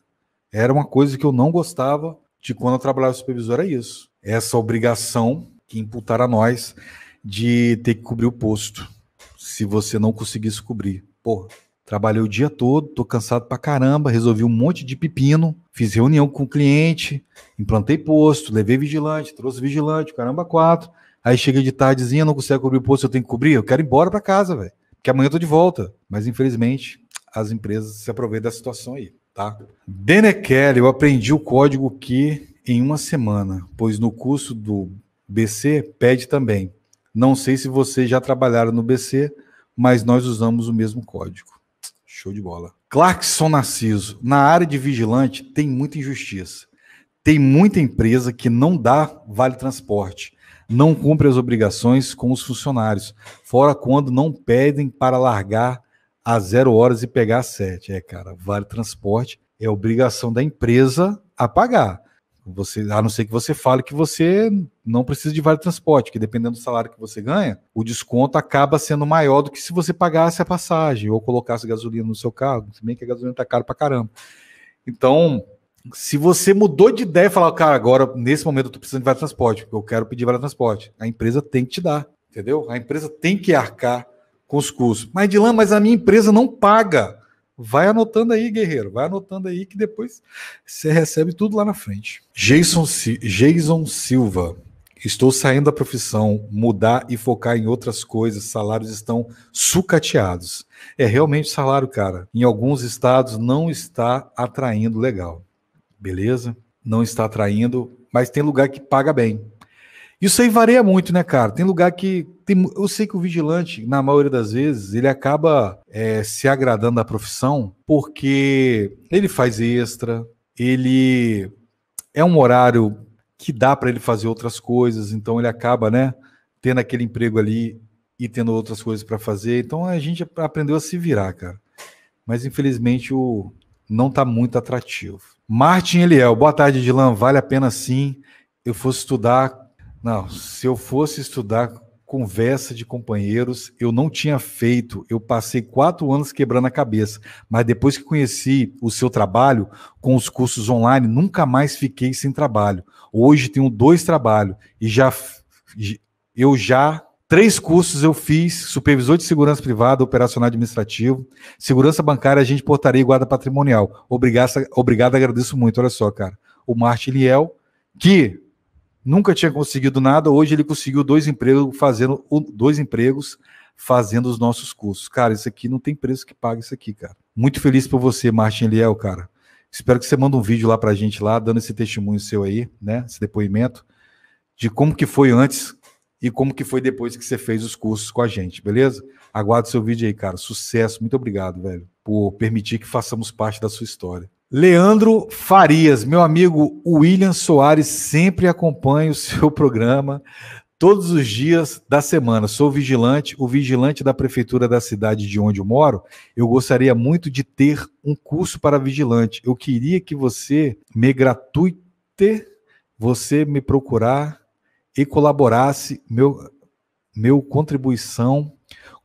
Era uma coisa que eu não gostava de quando eu trabalhava supervisor é isso. É essa obrigação que imputaram a nós de ter que cobrir o posto. Se você não conseguisse cobrir. Porra, trabalhei o dia todo, tô cansado pra caramba, resolvi um monte de pepino, fiz reunião com o cliente, implantei posto, levei vigilante, trouxe vigilante, caramba, quatro. Aí chega de tardezinha, não consegue cobrir o posto, eu tenho que cobrir, eu quero ir embora pra casa, velho. Porque amanhã eu tô de volta. Mas infelizmente, as empresas se aproveitam da situação aí tá? Denekele, eu aprendi o código que em uma semana, pois no curso do BC pede também. Não sei se vocês já trabalharam no BC, mas nós usamos o mesmo código. Show de bola. Clarkson Narciso, na área de vigilante tem muita injustiça. Tem muita empresa que não dá vale transporte, não cumpre as obrigações com os funcionários, fora quando não pedem para largar a zero horas e pegar às sete. É, cara, vale transporte é obrigação da empresa a pagar. Você, a não ser que você fale que você não precisa de vale transporte, que dependendo do salário que você ganha, o desconto acaba sendo maior do que se você pagasse a passagem ou colocasse gasolina no seu carro, se bem que a gasolina tá cara pra caramba. Então, se você mudou de ideia e falar, cara, agora nesse momento eu tô precisando de vale transporte, porque eu quero pedir vale transporte, a empresa tem que te dar, entendeu? A empresa tem que arcar com os custos. Mas, Dilan, mas a minha empresa não paga. Vai anotando aí, guerreiro. Vai anotando aí que depois você recebe tudo lá na frente. Jason, si Jason Silva. Estou saindo da profissão, mudar e focar em outras coisas. Salários estão sucateados. É realmente salário, cara. Em alguns estados não está atraindo legal. Beleza? Não está atraindo, mas tem lugar que paga bem. Isso aí varia muito, né, cara? Tem lugar que tem, eu sei que o vigilante, na maioria das vezes, ele acaba é, se agradando da profissão porque ele faz extra, ele é um horário que dá para ele fazer outras coisas, então ele acaba, né, tendo aquele emprego ali e tendo outras coisas para fazer. Então a gente aprendeu a se virar, cara. Mas infelizmente o não está muito atrativo. Martin Eliel, boa tarde, Dilan. Vale a pena sim. Eu fosse estudar. Não, se eu fosse estudar conversa de companheiros eu não tinha feito. Eu passei quatro anos quebrando a cabeça, mas depois que conheci o seu trabalho com os cursos online, nunca mais fiquei sem trabalho. Hoje tenho dois trabalhos e já eu já Três cursos eu fiz: supervisor de segurança privada, operacional administrativo, segurança bancária, agente portaria e guarda patrimonial. Obrigado, obrigado agradeço muito. Olha só, cara. O Martin Liel, que nunca tinha conseguido nada, hoje ele conseguiu dois empregos fazendo dois empregos fazendo os nossos cursos. Cara, isso aqui não tem preço que pague isso aqui, cara. Muito feliz por você, Martin Liel, cara. Espero que você manda um vídeo lá pra gente lá, dando esse testemunho seu aí, né? Esse depoimento de como que foi antes e como que foi depois que você fez os cursos com a gente, beleza? Aguardo seu vídeo aí, cara. Sucesso, muito obrigado, velho, por permitir que façamos parte da sua história. Leandro Farias, meu amigo William Soares, sempre acompanha o seu programa todos os dias da semana. Sou vigilante, o vigilante da prefeitura da cidade de onde eu moro. Eu gostaria muito de ter um curso para vigilante. Eu queria que você me gratuite, você me procurar e colaborasse meu meu contribuição.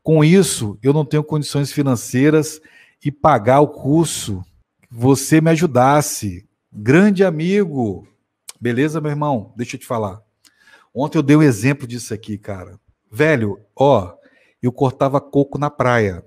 Com isso, eu não tenho condições financeiras e pagar o curso você me ajudasse. Grande amigo. Beleza, meu irmão? Deixa eu te falar. Ontem eu dei um exemplo disso aqui, cara. Velho, ó, eu cortava coco na praia.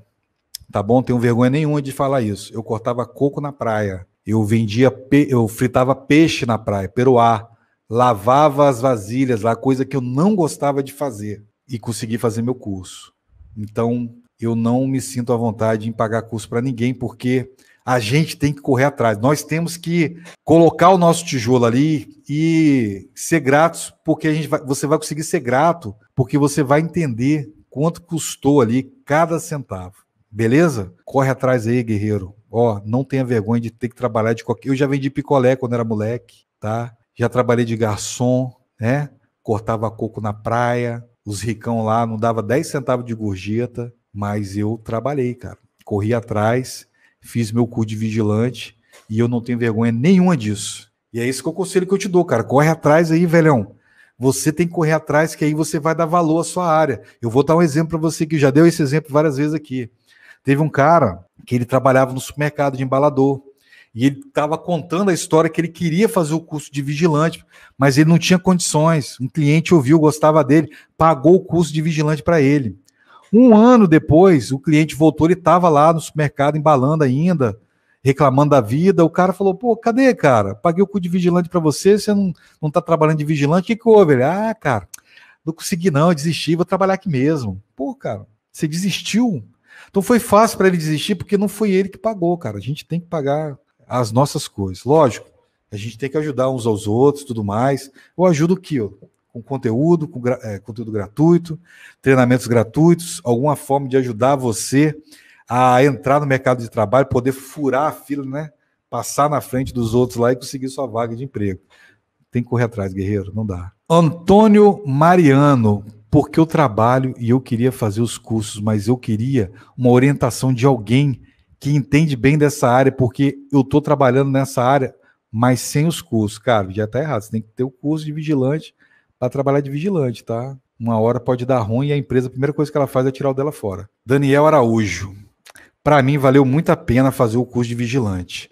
Tá bom? Tenho vergonha nenhuma de falar isso. Eu cortava coco na praia. Eu vendia, pe... eu fritava peixe na praia, peruá. Lavava as vasilhas lá, coisa que eu não gostava de fazer. E consegui fazer meu curso. Então, eu não me sinto à vontade em pagar curso para ninguém, porque a gente tem que correr atrás. Nós temos que colocar o nosso tijolo ali e ser gratos, porque a gente vai, você vai conseguir ser grato, porque você vai entender quanto custou ali cada centavo. Beleza? Corre atrás aí, guerreiro. Ó, não tenha vergonha de ter que trabalhar de qualquer. Eu já vendi picolé quando era moleque, tá? Já trabalhei de garçom, né? Cortava coco na praia. Os ricão lá não dava 10 centavos de gorjeta, mas eu trabalhei, cara. Corri atrás fiz meu curso de vigilante e eu não tenho vergonha nenhuma disso. E é isso que é o conselho que eu te dou, cara. Corre atrás aí, velhão. Você tem que correr atrás, que aí você vai dar valor à sua área. Eu vou dar um exemplo para você que já deu esse exemplo várias vezes aqui. Teve um cara que ele trabalhava no supermercado de embalador. E ele estava contando a história que ele queria fazer o curso de vigilante, mas ele não tinha condições. Um cliente ouviu, gostava dele, pagou o curso de vigilante para ele. Um ano depois, o cliente voltou, ele estava lá no supermercado embalando ainda, reclamando da vida. O cara falou: pô, cadê, cara? Paguei o cu de vigilante para você, você não, não tá trabalhando de vigilante. O que, que houve? Ele, ah, cara, não consegui não, eu desisti, vou trabalhar aqui mesmo. Pô, cara, você desistiu. Então foi fácil para ele desistir porque não foi ele que pagou, cara. A gente tem que pagar as nossas coisas. Lógico, a gente tem que ajudar uns aos outros, tudo mais. Eu ajudo o quê? com conteúdo, com é, conteúdo gratuito, treinamentos gratuitos, alguma forma de ajudar você a entrar no mercado de trabalho, poder furar a fila, né? Passar na frente dos outros lá e conseguir sua vaga de emprego. Tem que correr atrás, guerreiro, não dá. Antônio Mariano, porque eu trabalho e eu queria fazer os cursos, mas eu queria uma orientação de alguém que entende bem dessa área, porque eu estou trabalhando nessa área, mas sem os cursos. Cara, já está errado. Você tem que ter o curso de vigilante para trabalhar de vigilante, tá? Uma hora pode dar ruim e a empresa, a primeira coisa que ela faz é tirar o dela fora. Daniel Araújo. Para mim, valeu muito a pena fazer o curso de vigilante.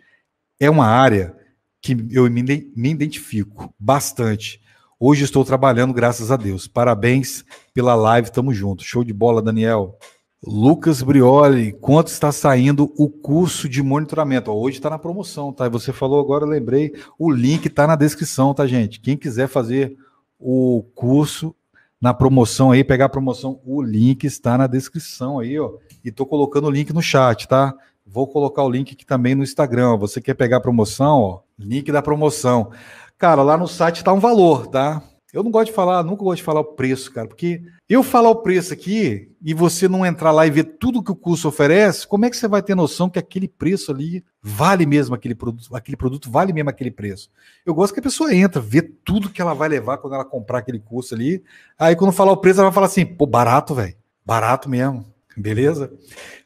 É uma área que eu me, identifico bastante. Hoje estou trabalhando, graças a Deus. Parabéns pela live, tamo junto. Show de bola, Daniel. Lucas Brioli, quanto está saindo o curso de monitoramento? hoje está na promoção, tá? Você falou agora, eu lembrei. O link está na descrição, tá, gente? Quem quiser fazer o curso na promoção aí, pegar a promoção, o link está na descrição aí, ó. E tô colocando o link no chat, tá? Vou colocar o link aqui também no Instagram. Você quer pegar a promoção, ó, link da promoção. Cara, lá no site tá um valor, tá? Eu não gosto de falar, nunca gosto de falar o preço, cara, porque eu falar o preço aqui e você não entrar lá e ver tudo que o curso oferece, como é que você vai ter noção que aquele preço ali vale mesmo aquele produto, aquele produto vale mesmo aquele preço? Eu gosto que a pessoa entra, vê tudo que ela vai levar quando ela comprar aquele curso ali. Aí quando falar o preço, ela vai falar assim, pô, barato, velho. Barato mesmo. Beleza?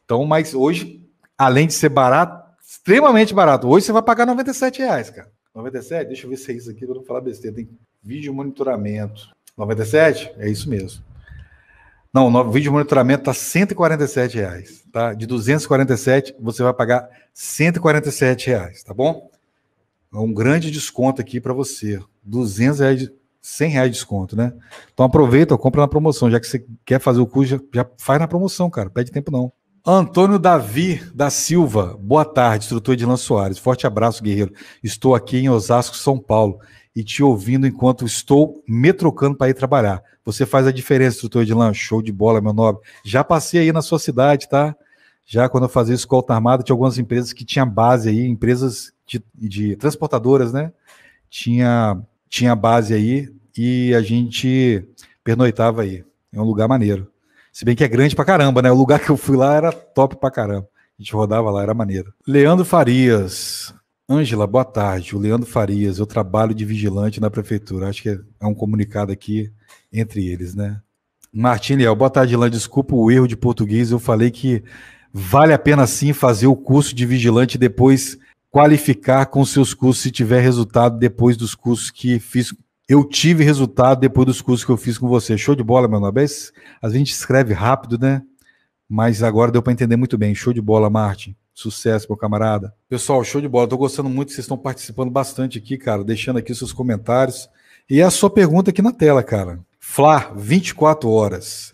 Então, mas hoje, além de ser barato, extremamente barato, hoje você vai pagar 97 reais, cara. 97, deixa eu ver se é isso aqui, pra não falar besteira. Tem Vídeo monitoramento. 97? É isso mesmo. Não, o vídeo monitoramento está R$ 147, reais, tá? De 247, você vai pagar R$ 147, reais, tá bom? É um grande desconto aqui para você. 200 reais, 100 reais de desconto, né? Então aproveita, compra na promoção. Já que você quer fazer o curso, já, já faz na promoção, cara. Perde tempo não. Antônio Davi da Silva, boa tarde, instrutor de Soares. Forte abraço, guerreiro. Estou aqui em Osasco, São Paulo e te ouvindo enquanto estou me trocando para ir trabalhar. Você faz a diferença, instrutor de lanche. Show de bola, meu nobre. Já passei aí na sua cidade, tá? Já quando eu fazia escolta armada, tinha algumas empresas que tinha base aí, empresas de, de transportadoras, né? Tinha, tinha base aí e a gente pernoitava aí. É um lugar maneiro. Se bem que é grande pra caramba, né? O lugar que eu fui lá era top pra caramba. A gente rodava lá, era maneiro. Leandro Farias. Ângela, boa tarde. O Leandro Farias, eu trabalho de vigilante na prefeitura. Acho que é um comunicado aqui entre eles, né? Martim Leal, boa tarde, Leandro. Desculpa o erro de português. Eu falei que vale a pena sim fazer o curso de vigilante e depois qualificar com seus cursos se tiver resultado depois dos cursos que fiz. Eu tive resultado depois dos cursos que eu fiz com você. Show de bola, meu nome. Às é vezes a gente escreve rápido, né? Mas agora deu para entender muito bem. Show de bola, Martin. Sucesso, meu camarada. Pessoal, show de bola. Estou gostando muito, vocês estão participando bastante aqui, cara, deixando aqui seus comentários. E a sua pergunta aqui na tela, cara. Flá, 24 horas.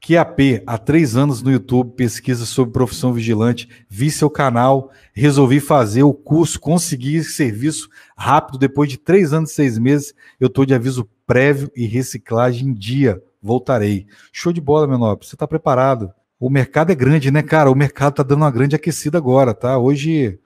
Que AP, há três anos no YouTube, pesquisa sobre profissão vigilante, vi seu canal, resolvi fazer o curso, consegui serviço rápido. Depois de três anos e seis meses, eu estou de aviso prévio e reciclagem em dia. Voltarei. Show de bola, Menop. Você está preparado? O mercado é grande, né, cara? O mercado tá dando uma grande aquecida agora, tá? Hoje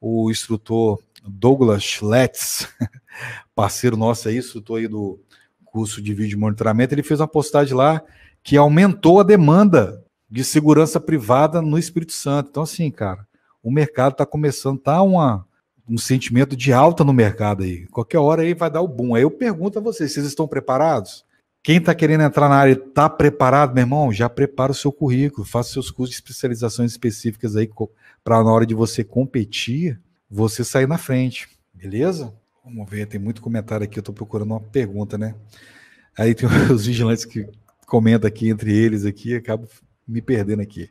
o instrutor Douglas Letts, (laughs) parceiro nosso aí, instrutor aí do curso de vídeo monitoramento, ele fez uma postagem lá que aumentou a demanda de segurança privada no Espírito Santo. Então, assim, cara, o mercado tá começando, tá uma, um sentimento de alta no mercado aí. Qualquer hora aí vai dar o boom. Aí eu pergunto a vocês, vocês estão preparados? Quem está querendo entrar na área e está preparado, meu irmão, já prepara o seu currículo, faça seus cursos de especializações específicas aí para na hora de você competir, você sair na frente, beleza? Vamos ver, tem muito comentário aqui, eu estou procurando uma pergunta, né? Aí tem (laughs) os vigilantes que comentam aqui entre eles aqui, acabo me perdendo aqui.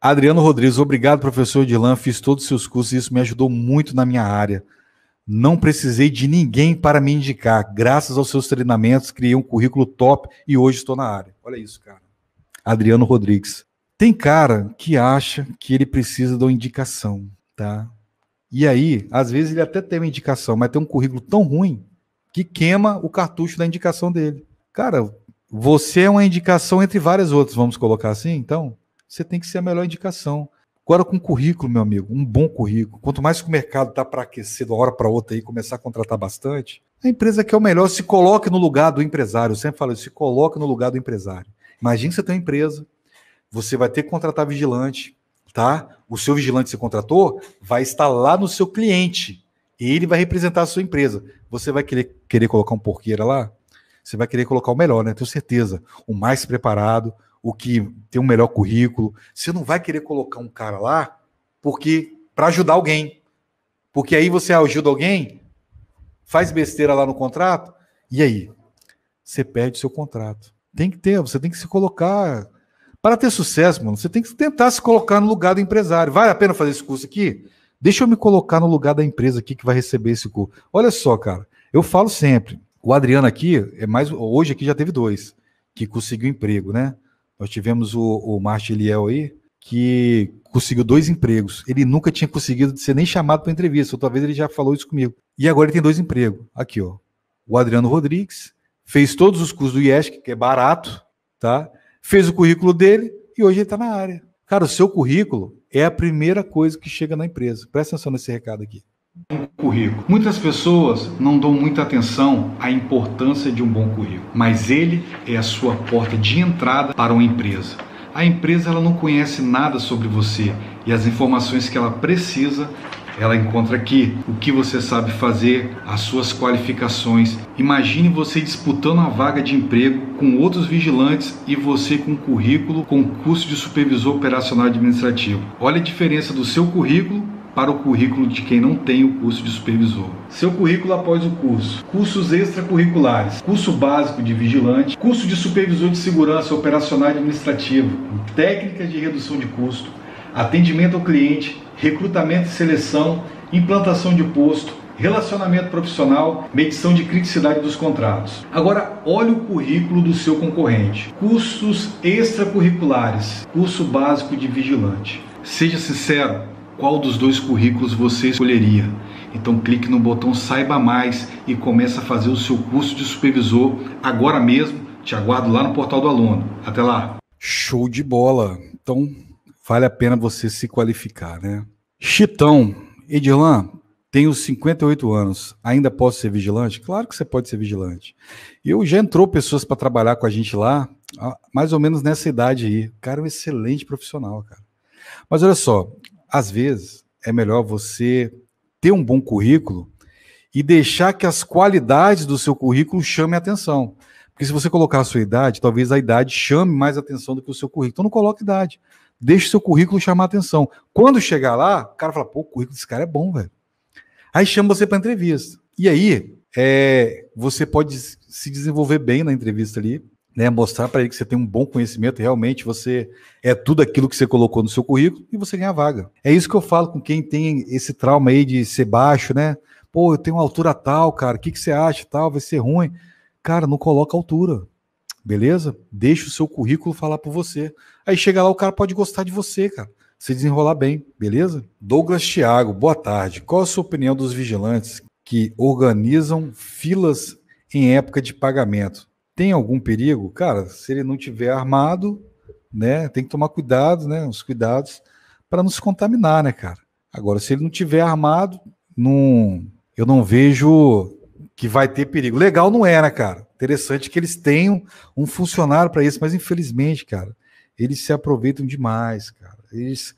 Adriano Rodrigues, obrigado, professor Dilan. Fiz todos os seus cursos e isso me ajudou muito na minha área. Não precisei de ninguém para me indicar. Graças aos seus treinamentos, criei um currículo top e hoje estou na área. Olha isso, cara. Adriano Rodrigues. Tem cara que acha que ele precisa de uma indicação, tá? E aí, às vezes ele até tem uma indicação, mas tem um currículo tão ruim que queima o cartucho da indicação dele. Cara, você é uma indicação entre várias outras, vamos colocar assim, então você tem que ser a melhor indicação. Agora, com currículo, meu amigo, um bom currículo. Quanto mais que o mercado está para aquecer de uma hora para outra e começar a contratar bastante, a empresa que é o melhor se coloque no lugar do empresário. Eu sempre falo isso, se coloque no lugar do empresário. Imagina que você tem uma empresa, você vai ter que contratar vigilante, tá? O seu vigilante que você contratou vai estar lá no seu cliente. E ele vai representar a sua empresa. Você vai querer, querer colocar um porqueira lá? Você vai querer colocar o melhor, né? Tenho certeza. O mais preparado, o que tem um melhor currículo. Você não vai querer colocar um cara lá porque para ajudar alguém. Porque aí você ajuda alguém, faz besteira lá no contrato, e aí? Você perde seu contrato. Tem que ter, você tem que se colocar. Para ter sucesso, mano, você tem que tentar se colocar no lugar do empresário. Vale a pena fazer esse curso aqui? Deixa eu me colocar no lugar da empresa aqui que vai receber esse curso. Olha só, cara, eu falo sempre. O Adriano aqui é mais hoje aqui já teve dois que conseguiu emprego, né? Nós tivemos o, o Márcio Eliel aí, que conseguiu dois empregos. Ele nunca tinha conseguido ser nem chamado para entrevista, ou talvez ele já falou isso comigo. E agora ele tem dois empregos. Aqui, ó. O Adriano Rodrigues fez todos os cursos do IESC, que é barato, tá? Fez o currículo dele e hoje ele está na área. Cara, o seu currículo é a primeira coisa que chega na empresa. Presta atenção nesse recado aqui um currículo. Muitas pessoas não dão muita atenção à importância de um bom currículo, mas ele é a sua porta de entrada para uma empresa. A empresa ela não conhece nada sobre você e as informações que ela precisa ela encontra aqui o que você sabe fazer, as suas qualificações. Imagine você disputando a vaga de emprego com outros vigilantes e você com currículo com curso de supervisor operacional administrativo. Olha a diferença do seu currículo para o currículo de quem não tem o curso de supervisor. Seu currículo após o curso, cursos extracurriculares, curso básico de vigilante, curso de supervisor de segurança operacional e administrativo, técnicas de redução de custo, atendimento ao cliente, recrutamento e seleção, implantação de posto, relacionamento profissional, medição de criticidade dos contratos. Agora, olhe o currículo do seu concorrente. Cursos extracurriculares, curso básico de vigilante. Seja sincero, qual dos dois currículos você escolheria. Então clique no botão Saiba Mais e comece a fazer o seu curso de supervisor agora mesmo. Te aguardo lá no portal do aluno. Até lá. Show de bola. Então vale a pena você se qualificar, né? Chitão, Edilan, tenho 58 anos, ainda posso ser vigilante? Claro que você pode ser vigilante. Eu já entrou pessoas para trabalhar com a gente lá, ah, mais ou menos nessa idade aí. cara é um excelente profissional, cara. Mas olha só, às vezes é melhor você ter um bom currículo e deixar que as qualidades do seu currículo chamem atenção. Porque se você colocar a sua idade, talvez a idade chame mais atenção do que o seu currículo. Então não coloque idade. Deixe o seu currículo chamar atenção. Quando chegar lá, o cara fala: pô, o currículo desse cara é bom, velho. Aí chama você para entrevista. E aí, é, você pode se desenvolver bem na entrevista ali, né, mostrar para ele que você tem um bom conhecimento, realmente você é tudo aquilo que você colocou no seu currículo e você ganha a vaga. É isso que eu falo com quem tem esse trauma aí de ser baixo, né? Pô, eu tenho uma altura tal, cara, o que, que você acha tal? Vai ser ruim. Cara, não coloca altura, beleza? Deixa o seu currículo falar por você. Aí chega lá, o cara pode gostar de você, cara. Se desenrolar bem, beleza? Douglas Thiago, boa tarde. Qual a sua opinião dos vigilantes que organizam filas em época de pagamento? tem algum perigo, cara, se ele não tiver armado, né, tem que tomar cuidado, né, uns cuidados para não se contaminar, né, cara. Agora, se ele não tiver armado, não, eu não vejo que vai ter perigo. Legal não é, né, cara. Interessante que eles tenham um funcionário para isso, mas infelizmente, cara, eles se aproveitam demais, cara. Eles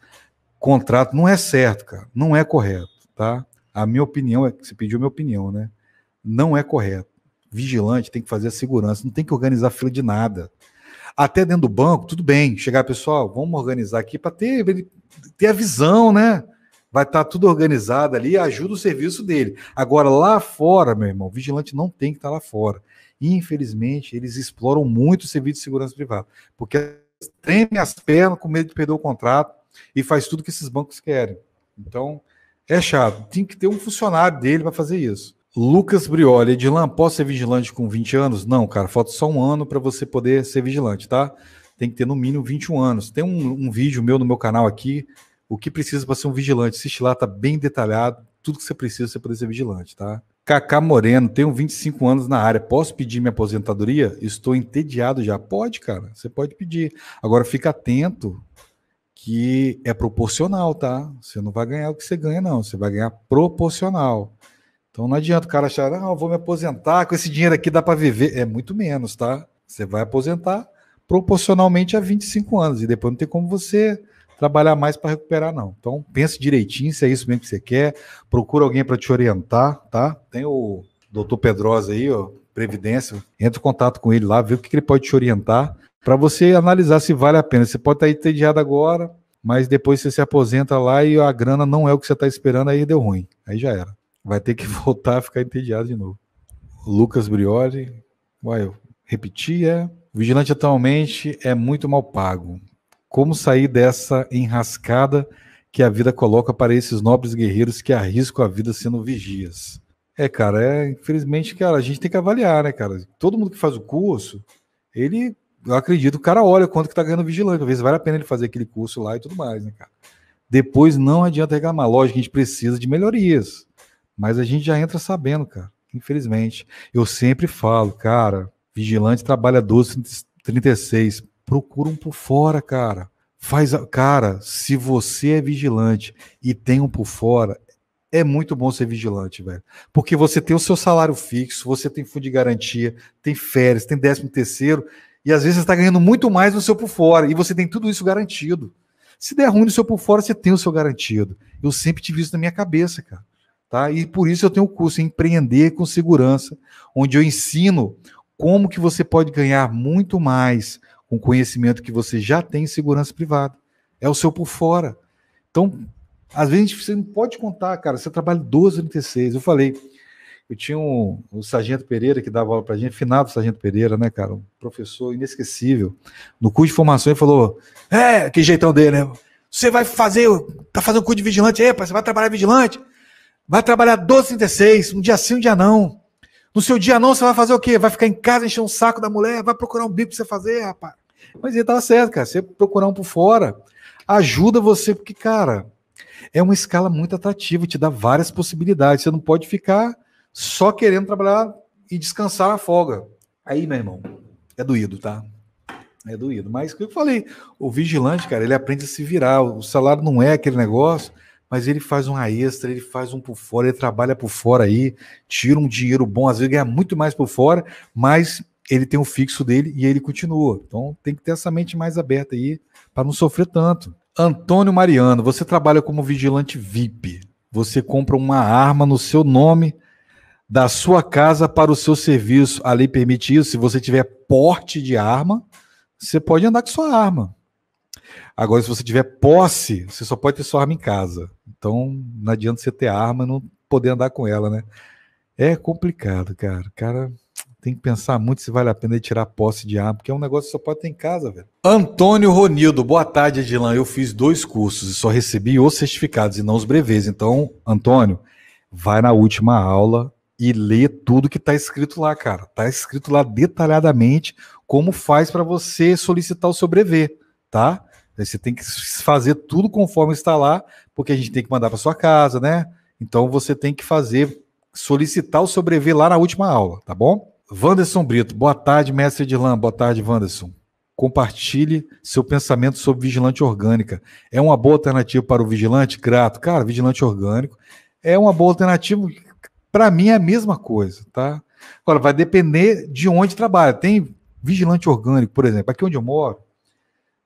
contrato não é certo, cara. Não é correto, tá? A minha opinião é que você pediu a minha opinião, né? Não é correto vigilante, tem que fazer a segurança, não tem que organizar fila de nada. Até dentro do banco, tudo bem, chegar, pessoal, vamos organizar aqui para ter, ter a visão, né? Vai estar tá tudo organizado ali, ajuda o serviço dele. Agora, lá fora, meu irmão, o vigilante não tem que estar tá lá fora. Infelizmente, eles exploram muito o serviço de segurança privada, porque tremem as pernas com medo de perder o contrato e faz tudo que esses bancos querem. Então, é chato. Tem que ter um funcionário dele para fazer isso. Lucas Brioli, Edilan, posso ser vigilante com 20 anos? Não, cara, falta só um ano para você poder ser vigilante, tá? Tem que ter no mínimo 21 anos. Tem um, um vídeo meu no meu canal aqui, o que precisa para ser um vigilante. Assiste lá, tá bem detalhado, tudo que você precisa para poder ser vigilante, tá? Cacá Moreno, tenho 25 anos na área, posso pedir minha aposentadoria? Estou entediado já. Pode, cara, você pode pedir. Agora fica atento que é proporcional, tá? Você não vai ganhar o que você ganha, não. Você vai ganhar proporcional. Então não adianta o cara achar, não, vou me aposentar, com esse dinheiro aqui dá para viver. É muito menos, tá? Você vai aposentar proporcionalmente a 25 anos e depois não tem como você trabalhar mais para recuperar, não. Então pense direitinho se é isso mesmo que você quer, procura alguém para te orientar, tá? Tem o doutor Pedrosa aí, ó, Previdência, entra em contato com ele lá, vê o que, ele pode te orientar para você analisar se vale a pena. Você pode estar tá entediado agora, mas depois você se aposenta lá e a grana não é o que você está esperando, aí deu ruim, aí já era vai ter que (laughs) voltar a ficar entediado de novo. Lucas Brioli, vai, repetia. É. Vigilante atualmente é muito mal pago. Como sair dessa enrascada que a vida coloca para esses nobres guerreiros que arriscam a vida sendo vigias? É, cara, é, infelizmente, cara, a gente tem que avaliar, né, cara? Todo mundo que faz o curso, ele, eu acredito, o cara olha quanto que tá ganhando vigilante, às vezes vale a pena ele fazer aquele curso lá e tudo mais, né, cara? Depois não adianta reclamar. Lógico que a gente precisa de melhorias. Mas a gente já entra sabendo, cara, infelizmente. Eu sempre falo, cara, vigilante trabalha 12, 36. um por fora, cara. Faz, a... cara, se você é vigilante e tem um por fora, é muito bom ser vigilante, velho. Porque você tem o seu salário fixo, você tem fundo de garantia, tem férias, tem décimo terceiro, e às vezes você está ganhando muito mais no seu por fora, e você tem tudo isso garantido. Se der ruim no seu por fora, você tem o seu garantido. Eu sempre tive isso na minha cabeça, cara. Tá? E por isso eu tenho o curso Empreender com Segurança, onde eu ensino como que você pode ganhar muito mais com conhecimento que você já tem em segurança privada. É o seu por fora. Então, às vezes você não pode contar, cara, você trabalha 12 nt Eu falei, eu tinha um, o um Sargento Pereira que dava aula pra gente, finado Sargento Pereira, né, cara? Um professor inesquecível. No curso de formação ele falou: É, que jeitão dele, né? Você vai fazer, tá fazendo curso de vigilante aí, você vai trabalhar vigilante? Vai trabalhar 12,36, um dia sim, um dia não. No seu dia não, você vai fazer o quê? Vai ficar em casa encher um saco da mulher, vai procurar um bico pra você fazer, rapaz. Mas ele tava certo, cara. Você procurar um por fora ajuda você, porque, cara, é uma escala muito atrativa, te dá várias possibilidades. Você não pode ficar só querendo trabalhar e descansar a folga. Aí, meu irmão, é doído, tá? É doído. Mas o que eu falei, o vigilante, cara, ele aprende a se virar. O salário não é aquele negócio mas ele faz uma extra, ele faz um por fora, ele trabalha por fora aí, tira um dinheiro bom, às vezes ganha muito mais por fora, mas ele tem o um fixo dele e ele continua. Então tem que ter essa mente mais aberta aí para não sofrer tanto. Antônio Mariano, você trabalha como vigilante VIP. Você compra uma arma no seu nome da sua casa para o seu serviço. A lei permite isso. Se você tiver porte de arma, você pode andar com sua arma. Agora, se você tiver posse, você só pode ter sua arma em casa. Então não adianta você ter arma e não poder andar com ela, né? É complicado, cara. Cara, tem que pensar muito se vale a pena tirar posse de arma, porque é um negócio que só pode ter em casa, velho. Antônio Ronildo, boa tarde, Edilan. Eu fiz dois cursos e só recebi os certificados e não os breves. Então, Antônio, vai na última aula e lê tudo que está escrito lá, cara. Está escrito lá detalhadamente como faz para você solicitar o seu brevet, tá? Você tem que fazer tudo conforme está lá porque a gente tem que mandar para sua casa, né? Então você tem que fazer, solicitar o sobreviver lá na última aula, tá bom? Wanderson Brito, boa tarde, mestre Edilan. Boa tarde, Wanderson. Compartilhe seu pensamento sobre vigilante orgânica. É uma boa alternativa para o vigilante? Grato. Cara, vigilante orgânico é uma boa alternativa. Para mim é a mesma coisa, tá? Agora, vai depender de onde trabalha. Tem vigilante orgânico, por exemplo, aqui onde eu moro,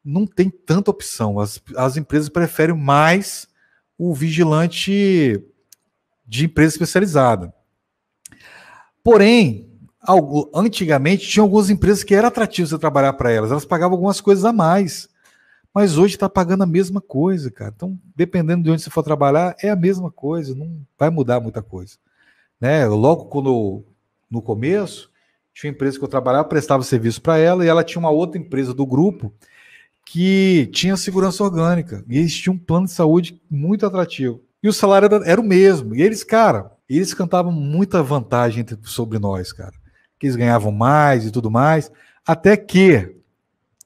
não tem tanta opção. As, as empresas preferem mais o vigilante de empresa especializada. Porém, antigamente tinha algumas empresas que era atrativo você trabalhar para elas, elas pagavam algumas coisas a mais. Mas hoje está pagando a mesma coisa, cara. Então, dependendo de onde você for trabalhar, é a mesma coisa, não vai mudar muita coisa. Né? Logo quando no começo, tinha uma empresa que eu trabalhava, prestava serviço para ela, e ela tinha uma outra empresa do grupo que tinha segurança orgânica e eles tinham um plano de saúde muito atrativo. E o salário era, era o mesmo. E eles, cara, eles cantavam muita vantagem sobre nós, cara. Que eles ganhavam mais e tudo mais. Até que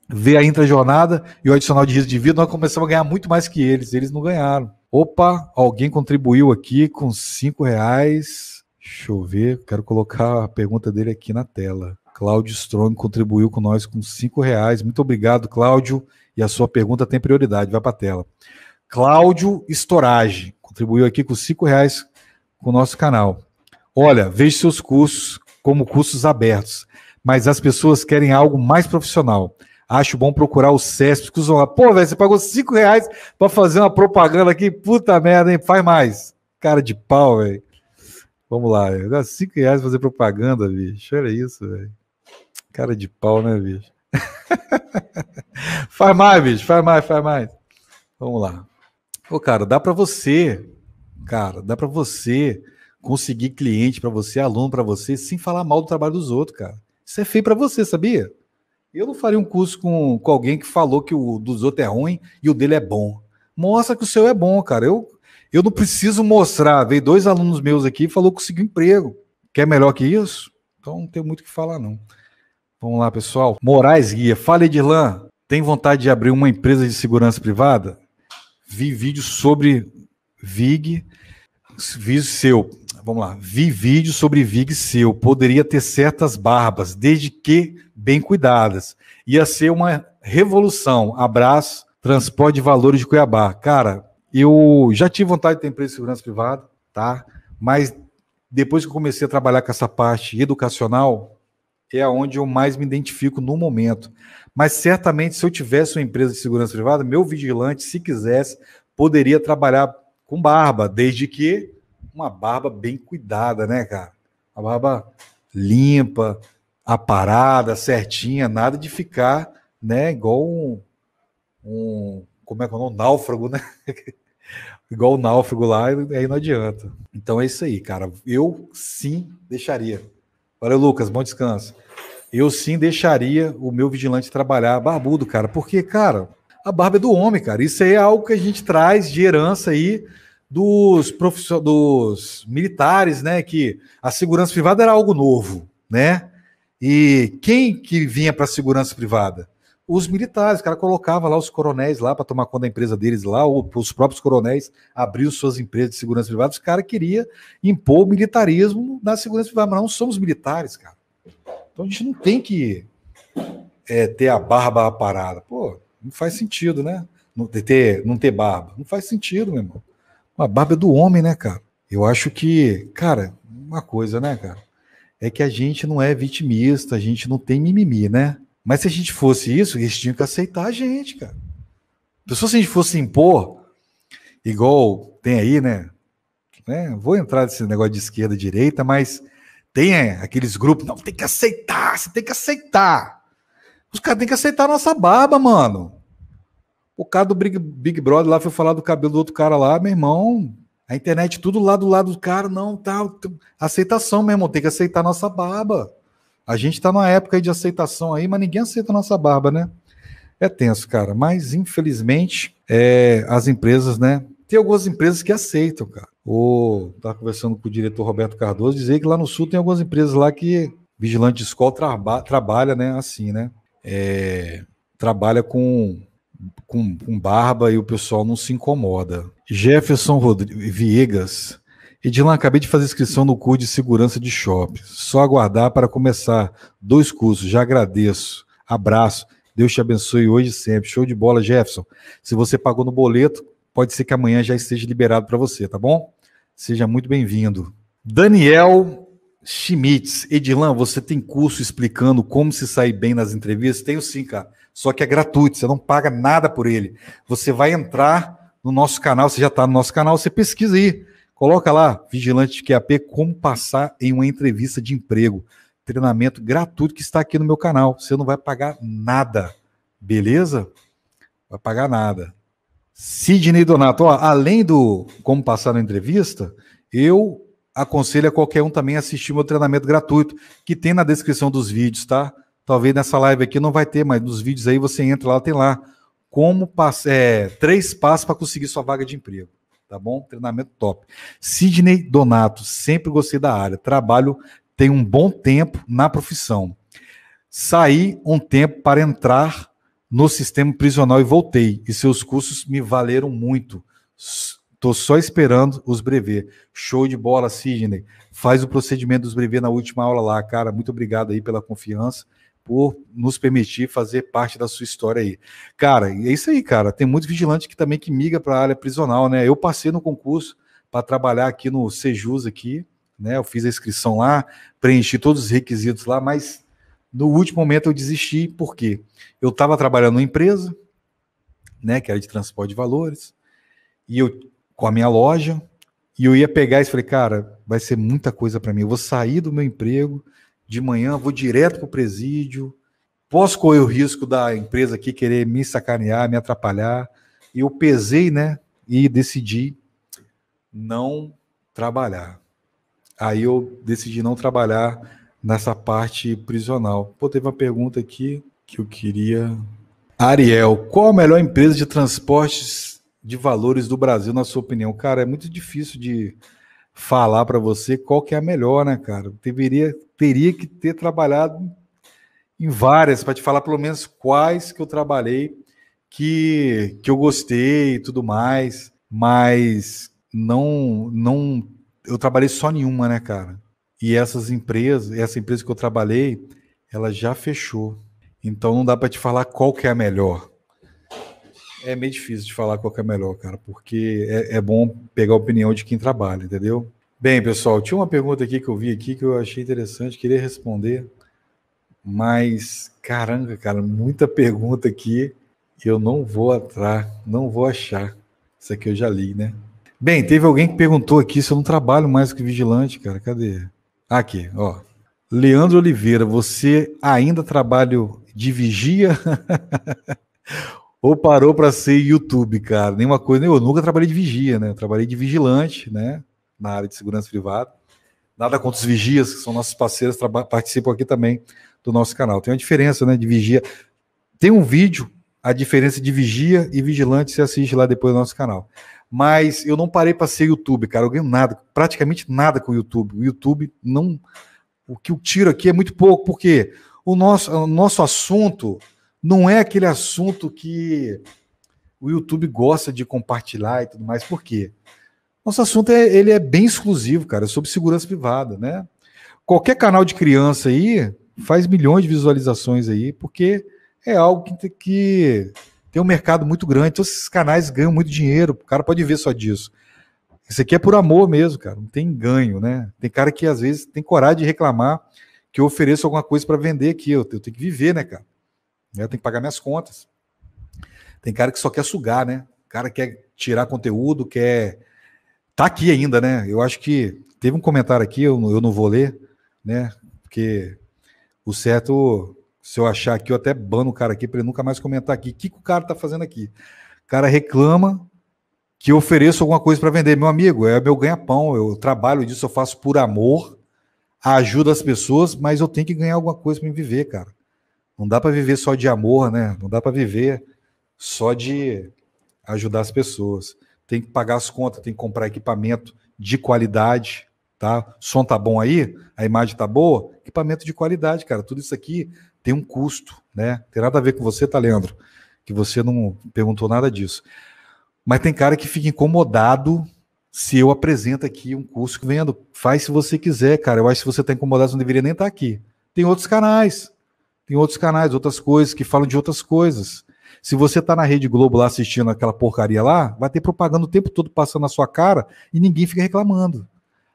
ver a intrajornada e o adicional de risco de vida, nós começamos a ganhar muito mais que eles. Eles não ganharam. Opa, alguém contribuiu aqui com cinco reais. Deixa eu ver, quero colocar a pergunta dele aqui na tela. Cláudio Strong contribuiu com nós com cinco reais. Muito obrigado, Cláudio. E a sua pergunta tem prioridade, vai para a tela. Cláudio Storage contribuiu aqui com cinco reais com o nosso canal. Olha, veja seus cursos como cursos abertos, mas as pessoas querem algo mais profissional. Acho bom procurar o CESP, que usam lá. Pô, velho, você pagou cinco reais para fazer uma propaganda aqui. Puta merda, hein? Faz mais. Cara de pau, velho. Vamos lá, véio. cinco reais fazer propaganda, bicho. Olha isso, velho. Cara de pau, né, bicho? (laughs) faz mais, bicho, faz mais, faz mais. Vamos lá. Ô, cara, dá para você, cara, dá para você conseguir cliente para você, aluno para você, sem falar mal do trabalho dos outros, cara. Isso é feio para você, sabia? Eu não faria um curso com, com alguém que falou que o dos outros é ruim e o dele é bom. Mostra que o seu é bom, cara. Eu, eu não preciso mostrar. Veio dois alunos meus aqui e falou que conseguiu emprego. Quer melhor que isso? Então não tem muito o que falar, não. Vamos lá, pessoal. Moraes Guia, fala Lã tem vontade de abrir uma empresa de segurança privada? Vi vídeo sobre VIG, vi seu. Vamos lá, vi vídeo sobre VIG seu. Poderia ter certas barbas, desde que bem cuidadas. Ia ser uma revolução. Abraço, Transporte de Valores de Cuiabá. Cara, eu já tive vontade de ter empresa de segurança privada, tá? Mas depois que comecei a trabalhar com essa parte educacional, é onde eu mais me identifico no momento. Mas certamente, se eu tivesse uma empresa de segurança privada, meu vigilante, se quisesse, poderia trabalhar com barba, desde que uma barba bem cuidada, né, cara? Uma barba limpa, aparada, certinha, nada de ficar, né, igual um, um como é que é o nome? Náufrago, né? (laughs) igual o náufrago lá, aí não adianta. Então é isso aí, cara. Eu sim deixaria. Valeu, Lucas, bom descanso. Eu sim deixaria o meu vigilante trabalhar barbudo, cara, porque, cara, a barba é do homem, cara. Isso aí é algo que a gente traz de herança aí dos, profission... dos militares, né? Que a segurança privada era algo novo, né? E quem que vinha para a segurança privada? os militares, o cara colocava lá os coronéis lá para tomar conta da empresa deles lá, ou os próprios coronéis abriam suas empresas de segurança privada, os cara queria impor o militarismo na segurança privada, mas não somos militares, cara. Então a gente não tem que é, ter a barba parada. Pô, não faz sentido, né? Não ter, não ter barba. Não faz sentido, meu irmão. A barba é do homem, né, cara? Eu acho que, cara, uma coisa, né, cara? É que a gente não é vitimista, a gente não tem mimimi, né? Mas se a gente fosse isso, eles tinham que aceitar a gente, cara. Então, se a gente fosse impor, igual tem aí, né? né? Vou entrar nesse negócio de esquerda direita, mas tem é, aqueles grupos, não, tem que aceitar, você tem que aceitar. Os caras têm que aceitar a nossa barba, mano. O cara do Big, Big Brother lá foi falar do cabelo do outro cara lá, meu irmão. A internet tudo lá do lado do cara, não, tal. Tá, aceitação, meu irmão, tem que aceitar a nossa barba. A gente está numa época aí de aceitação aí, mas ninguém aceita a nossa barba, né? É tenso, cara. Mas, infelizmente, é, as empresas, né? Tem algumas empresas que aceitam, cara. Ou tá conversando com o diretor Roberto Cardoso, dizer que lá no Sul tem algumas empresas lá que vigilante de escola traba, trabalha, né? Assim, né? É, trabalha com, com, com barba e o pessoal não se incomoda. Jefferson Rodrigues Viegas Edilan, acabei de fazer inscrição no curso de segurança de shopping. Só aguardar para começar. Dois cursos, já agradeço. Abraço. Deus te abençoe hoje e sempre. Show de bola, Jefferson. Se você pagou no boleto, pode ser que amanhã já esteja liberado para você, tá bom? Seja muito bem-vindo. Daniel Schmitz. Edilan, você tem curso explicando como se sair bem nas entrevistas? Tenho sim, cara. Só que é gratuito, você não paga nada por ele. Você vai entrar no nosso canal, você já está no nosso canal, você pesquisa aí Coloca lá, Vigilante de QAP, como passar em uma entrevista de emprego. Treinamento gratuito que está aqui no meu canal. Você não vai pagar nada, beleza? Vai pagar nada. Sidney Donato, ó, além do como passar na entrevista, eu aconselho a qualquer um também assistir meu treinamento gratuito, que tem na descrição dos vídeos, tá? Talvez nessa live aqui não vai ter, mas nos vídeos aí você entra lá, tem lá. Como passar, é, três passos para conseguir sua vaga de emprego tá bom? Treinamento top. Sidney Donato, sempre gostei da área. Trabalho tem um bom tempo na profissão. Saí um tempo para entrar no sistema prisional e voltei. E seus cursos me valeram muito. Tô só esperando os brevê. Show de bola, Sidney. Faz o procedimento dos brevê na última aula lá, cara. Muito obrigado aí pela confiança por nos permitir fazer parte da sua história aí. Cara, é isso aí, cara. Tem muito vigilante que também que miga para a área prisional, né? Eu passei no concurso para trabalhar aqui no Sejus aqui, né? Eu fiz a inscrição lá, preenchi todos os requisitos lá, mas no último momento eu desisti porque eu estava trabalhando numa empresa, né, que era de transporte de valores, e eu com a minha loja, e eu ia pegar e falei, cara, vai ser muita coisa para mim. Eu vou sair do meu emprego, de manhã, vou direto para o presídio, posso correr o risco da empresa aqui querer me sacanear, me atrapalhar. E eu pesei, né? E decidi não trabalhar. Aí eu decidi não trabalhar nessa parte prisional. Pô, teve uma pergunta aqui que eu queria. Ariel, qual a melhor empresa de transportes de valores do Brasil, na sua opinião? Cara, é muito difícil de falar para você qual que é a melhor, né, cara? Deveria, teria que ter trabalhado em várias, para te falar pelo menos quais que eu trabalhei que, que eu gostei e tudo mais, mas não, não. Eu trabalhei só nenhuma, né, cara? E essas empresas, essa empresa que eu trabalhei, ela já fechou. Então não dá para te falar qual que é a melhor. É meio difícil de falar qual é melhor, cara, porque é, é, bom pegar a opinião de quem trabalha, entendeu? Bem, pessoal, tinha uma pergunta aqui que eu vi aqui que eu achei interessante, queria responder, mas caramba, cara, muita pergunta aqui eu não vou atrás, não vou achar. Isso aqui eu já li, né? Bem, teve alguém que perguntou aqui se eu não trabalho mais que vigilante, cara, cadê? Aqui, ó. Leandro Oliveira, você ainda trabalha de vigia? (laughs) ou parou para ser YouTube, cara. Nenhuma coisa, eu nunca trabalhei de vigia, né? Eu trabalhei de vigilante, né? Na área de segurança privada. Nada contra os vigias, que são nossos parceiros, participam aqui também do nosso canal. Tem uma diferença, né? De vigia. Tem um vídeo, a diferença de vigia e vigilante, você assiste lá depois do nosso canal. Mas eu não parei para ser YouTube, cara. Eu ganho nada, praticamente nada com o YouTube. O YouTube não. O que eu tiro aqui é muito pouco, porque o nosso, o nosso assunto não é aquele assunto que o YouTube gosta de compartilhar e tudo mais. Por quê? Nosso assunto é, ele é bem exclusivo, cara, sobre segurança privada, né? Qualquer canal de criança aí faz milhões de visualizações aí, porque é algo que, que tem um mercado muito grande. Todos então, esses canais ganham muito dinheiro, o cara pode ver só disso. Isso aqui é por amor mesmo, cara, não tem ganho, né? Tem cara que às vezes tem coragem de reclamar que eu ofereço alguma coisa para vender aqui, eu tenho que viver, né, cara? Né? tem que pagar minhas contas. Tem cara que só quer sugar, né? O cara quer tirar conteúdo, quer. Tá aqui ainda, né? Eu acho que teve um comentário aqui, eu, eu não vou ler, né? Porque o certo, se eu achar aqui, eu até bano o cara aqui para ele nunca mais comentar aqui. O que, que o cara tá fazendo aqui? O cara reclama que eu ofereço alguma coisa para vender. Meu amigo, é meu ganha-pão, eu trabalho disso, eu faço por amor, ajudo as pessoas, mas eu tenho que ganhar alguma coisa para me viver, cara. Não dá para viver só de amor, né? Não dá para viver só de ajudar as pessoas. Tem que pagar as contas, tem que comprar equipamento de qualidade, tá? Som tá bom aí? A imagem tá boa? Equipamento de qualidade, cara. Tudo isso aqui tem um custo, né? Tem nada a ver com você, tá, Leandro? Que você não perguntou nada disso. Mas tem cara que fica incomodado se eu apresento aqui um curso que vendo. Faz se você quiser, cara. Eu acho que se você está incomodado, você não deveria nem estar tá aqui. Tem outros canais. Tem outros canais, outras coisas, que falam de outras coisas. Se você está na Rede Globo lá assistindo aquela porcaria lá, vai ter propaganda o tempo todo passando na sua cara e ninguém fica reclamando.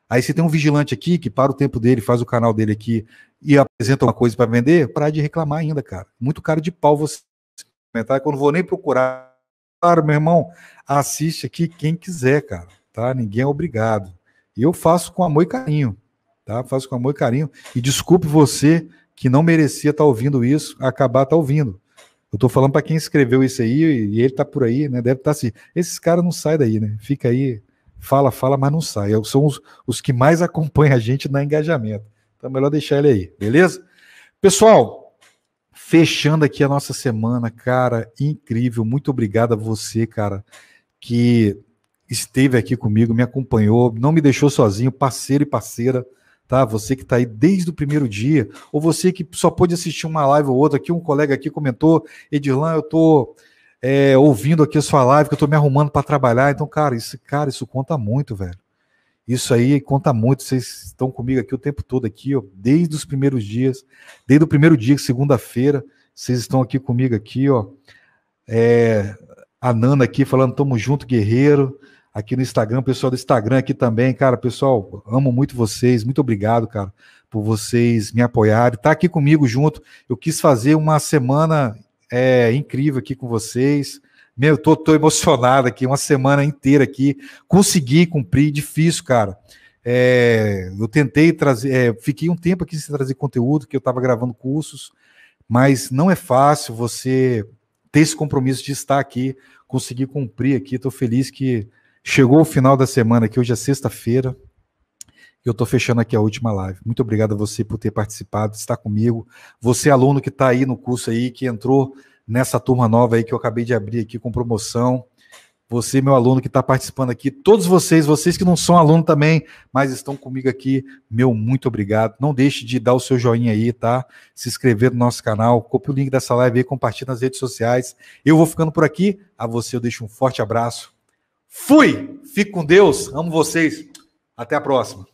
Aí você tem um vigilante aqui que para o tempo dele, faz o canal dele aqui e apresenta uma coisa para vender, para de reclamar ainda, cara. Muito cara de pau você comentar, que eu não vou nem procurar. Claro, meu irmão, assiste aqui quem quiser, cara, tá? Ninguém é obrigado. E eu faço com amor e carinho, tá? Faço com amor e carinho. E desculpe você que não merecia estar tá ouvindo isso, acabar está tá ouvindo. Eu estou falando para quem escreveu isso aí e ele está por aí, né? Deve estar tá assim. Esses caras não saem daí, né? Fica aí, fala, fala, mas não sai. É, são os, os que mais acompanham a gente na engajamento. Então, melhor deixar ele aí, beleza? Pessoal, fechando aqui a nossa semana, cara, incrível. Muito obrigado a você, cara, que esteve aqui comigo, me acompanhou, não me deixou sozinho, parceiro e parceira tá? Você que está aí desde o primeiro dia, ou você que só pôde assistir uma live ou outra, aqui um colega aqui comentou, Edirlan, eu tô é, ouvindo aqui a sua live, que eu tô me arrumando para trabalhar, então, cara, isso, cara, isso conta muito, velho. Isso aí conta muito, vocês estão comigo aqui o tempo todo aqui, ó, desde os primeiros dias, desde o primeiro dia, segunda-feira, vocês estão aqui comigo aqui, ó. É, a Nana aqui falando, tamo junto, guerreiro aqui no Instagram, pessoal do Instagram aqui também, cara, pessoal, amo muito vocês, muito obrigado, cara, por vocês me apoiarem, tá aqui comigo junto, eu quis fazer uma semana é, incrível aqui com vocês, meu, tô, tô emocionado aqui, uma semana inteira aqui, consegui cumprir, difícil, cara, é, eu tentei trazer, é, fiquei um tempo aqui sem trazer conteúdo, que eu estava gravando cursos, mas não é fácil você ter esse compromisso de estar aqui, conseguir cumprir aqui. Estou feliz que Chegou o final da semana, que hoje é sexta-feira. Eu estou fechando aqui a última live. Muito obrigado a você por ter participado, estar comigo. Você, aluno que está aí no curso aí, que entrou nessa turma nova aí que eu acabei de abrir aqui com promoção. Você, meu aluno que está participando aqui, todos vocês, vocês que não são aluno também, mas estão comigo aqui, meu muito obrigado. Não deixe de dar o seu joinha aí, tá? Se inscrever no nosso canal, copie o link dessa live aí, compartilhe nas redes sociais. Eu vou ficando por aqui. A você eu deixo um forte abraço Fui! fico com Deus, amo vocês. Até a próxima.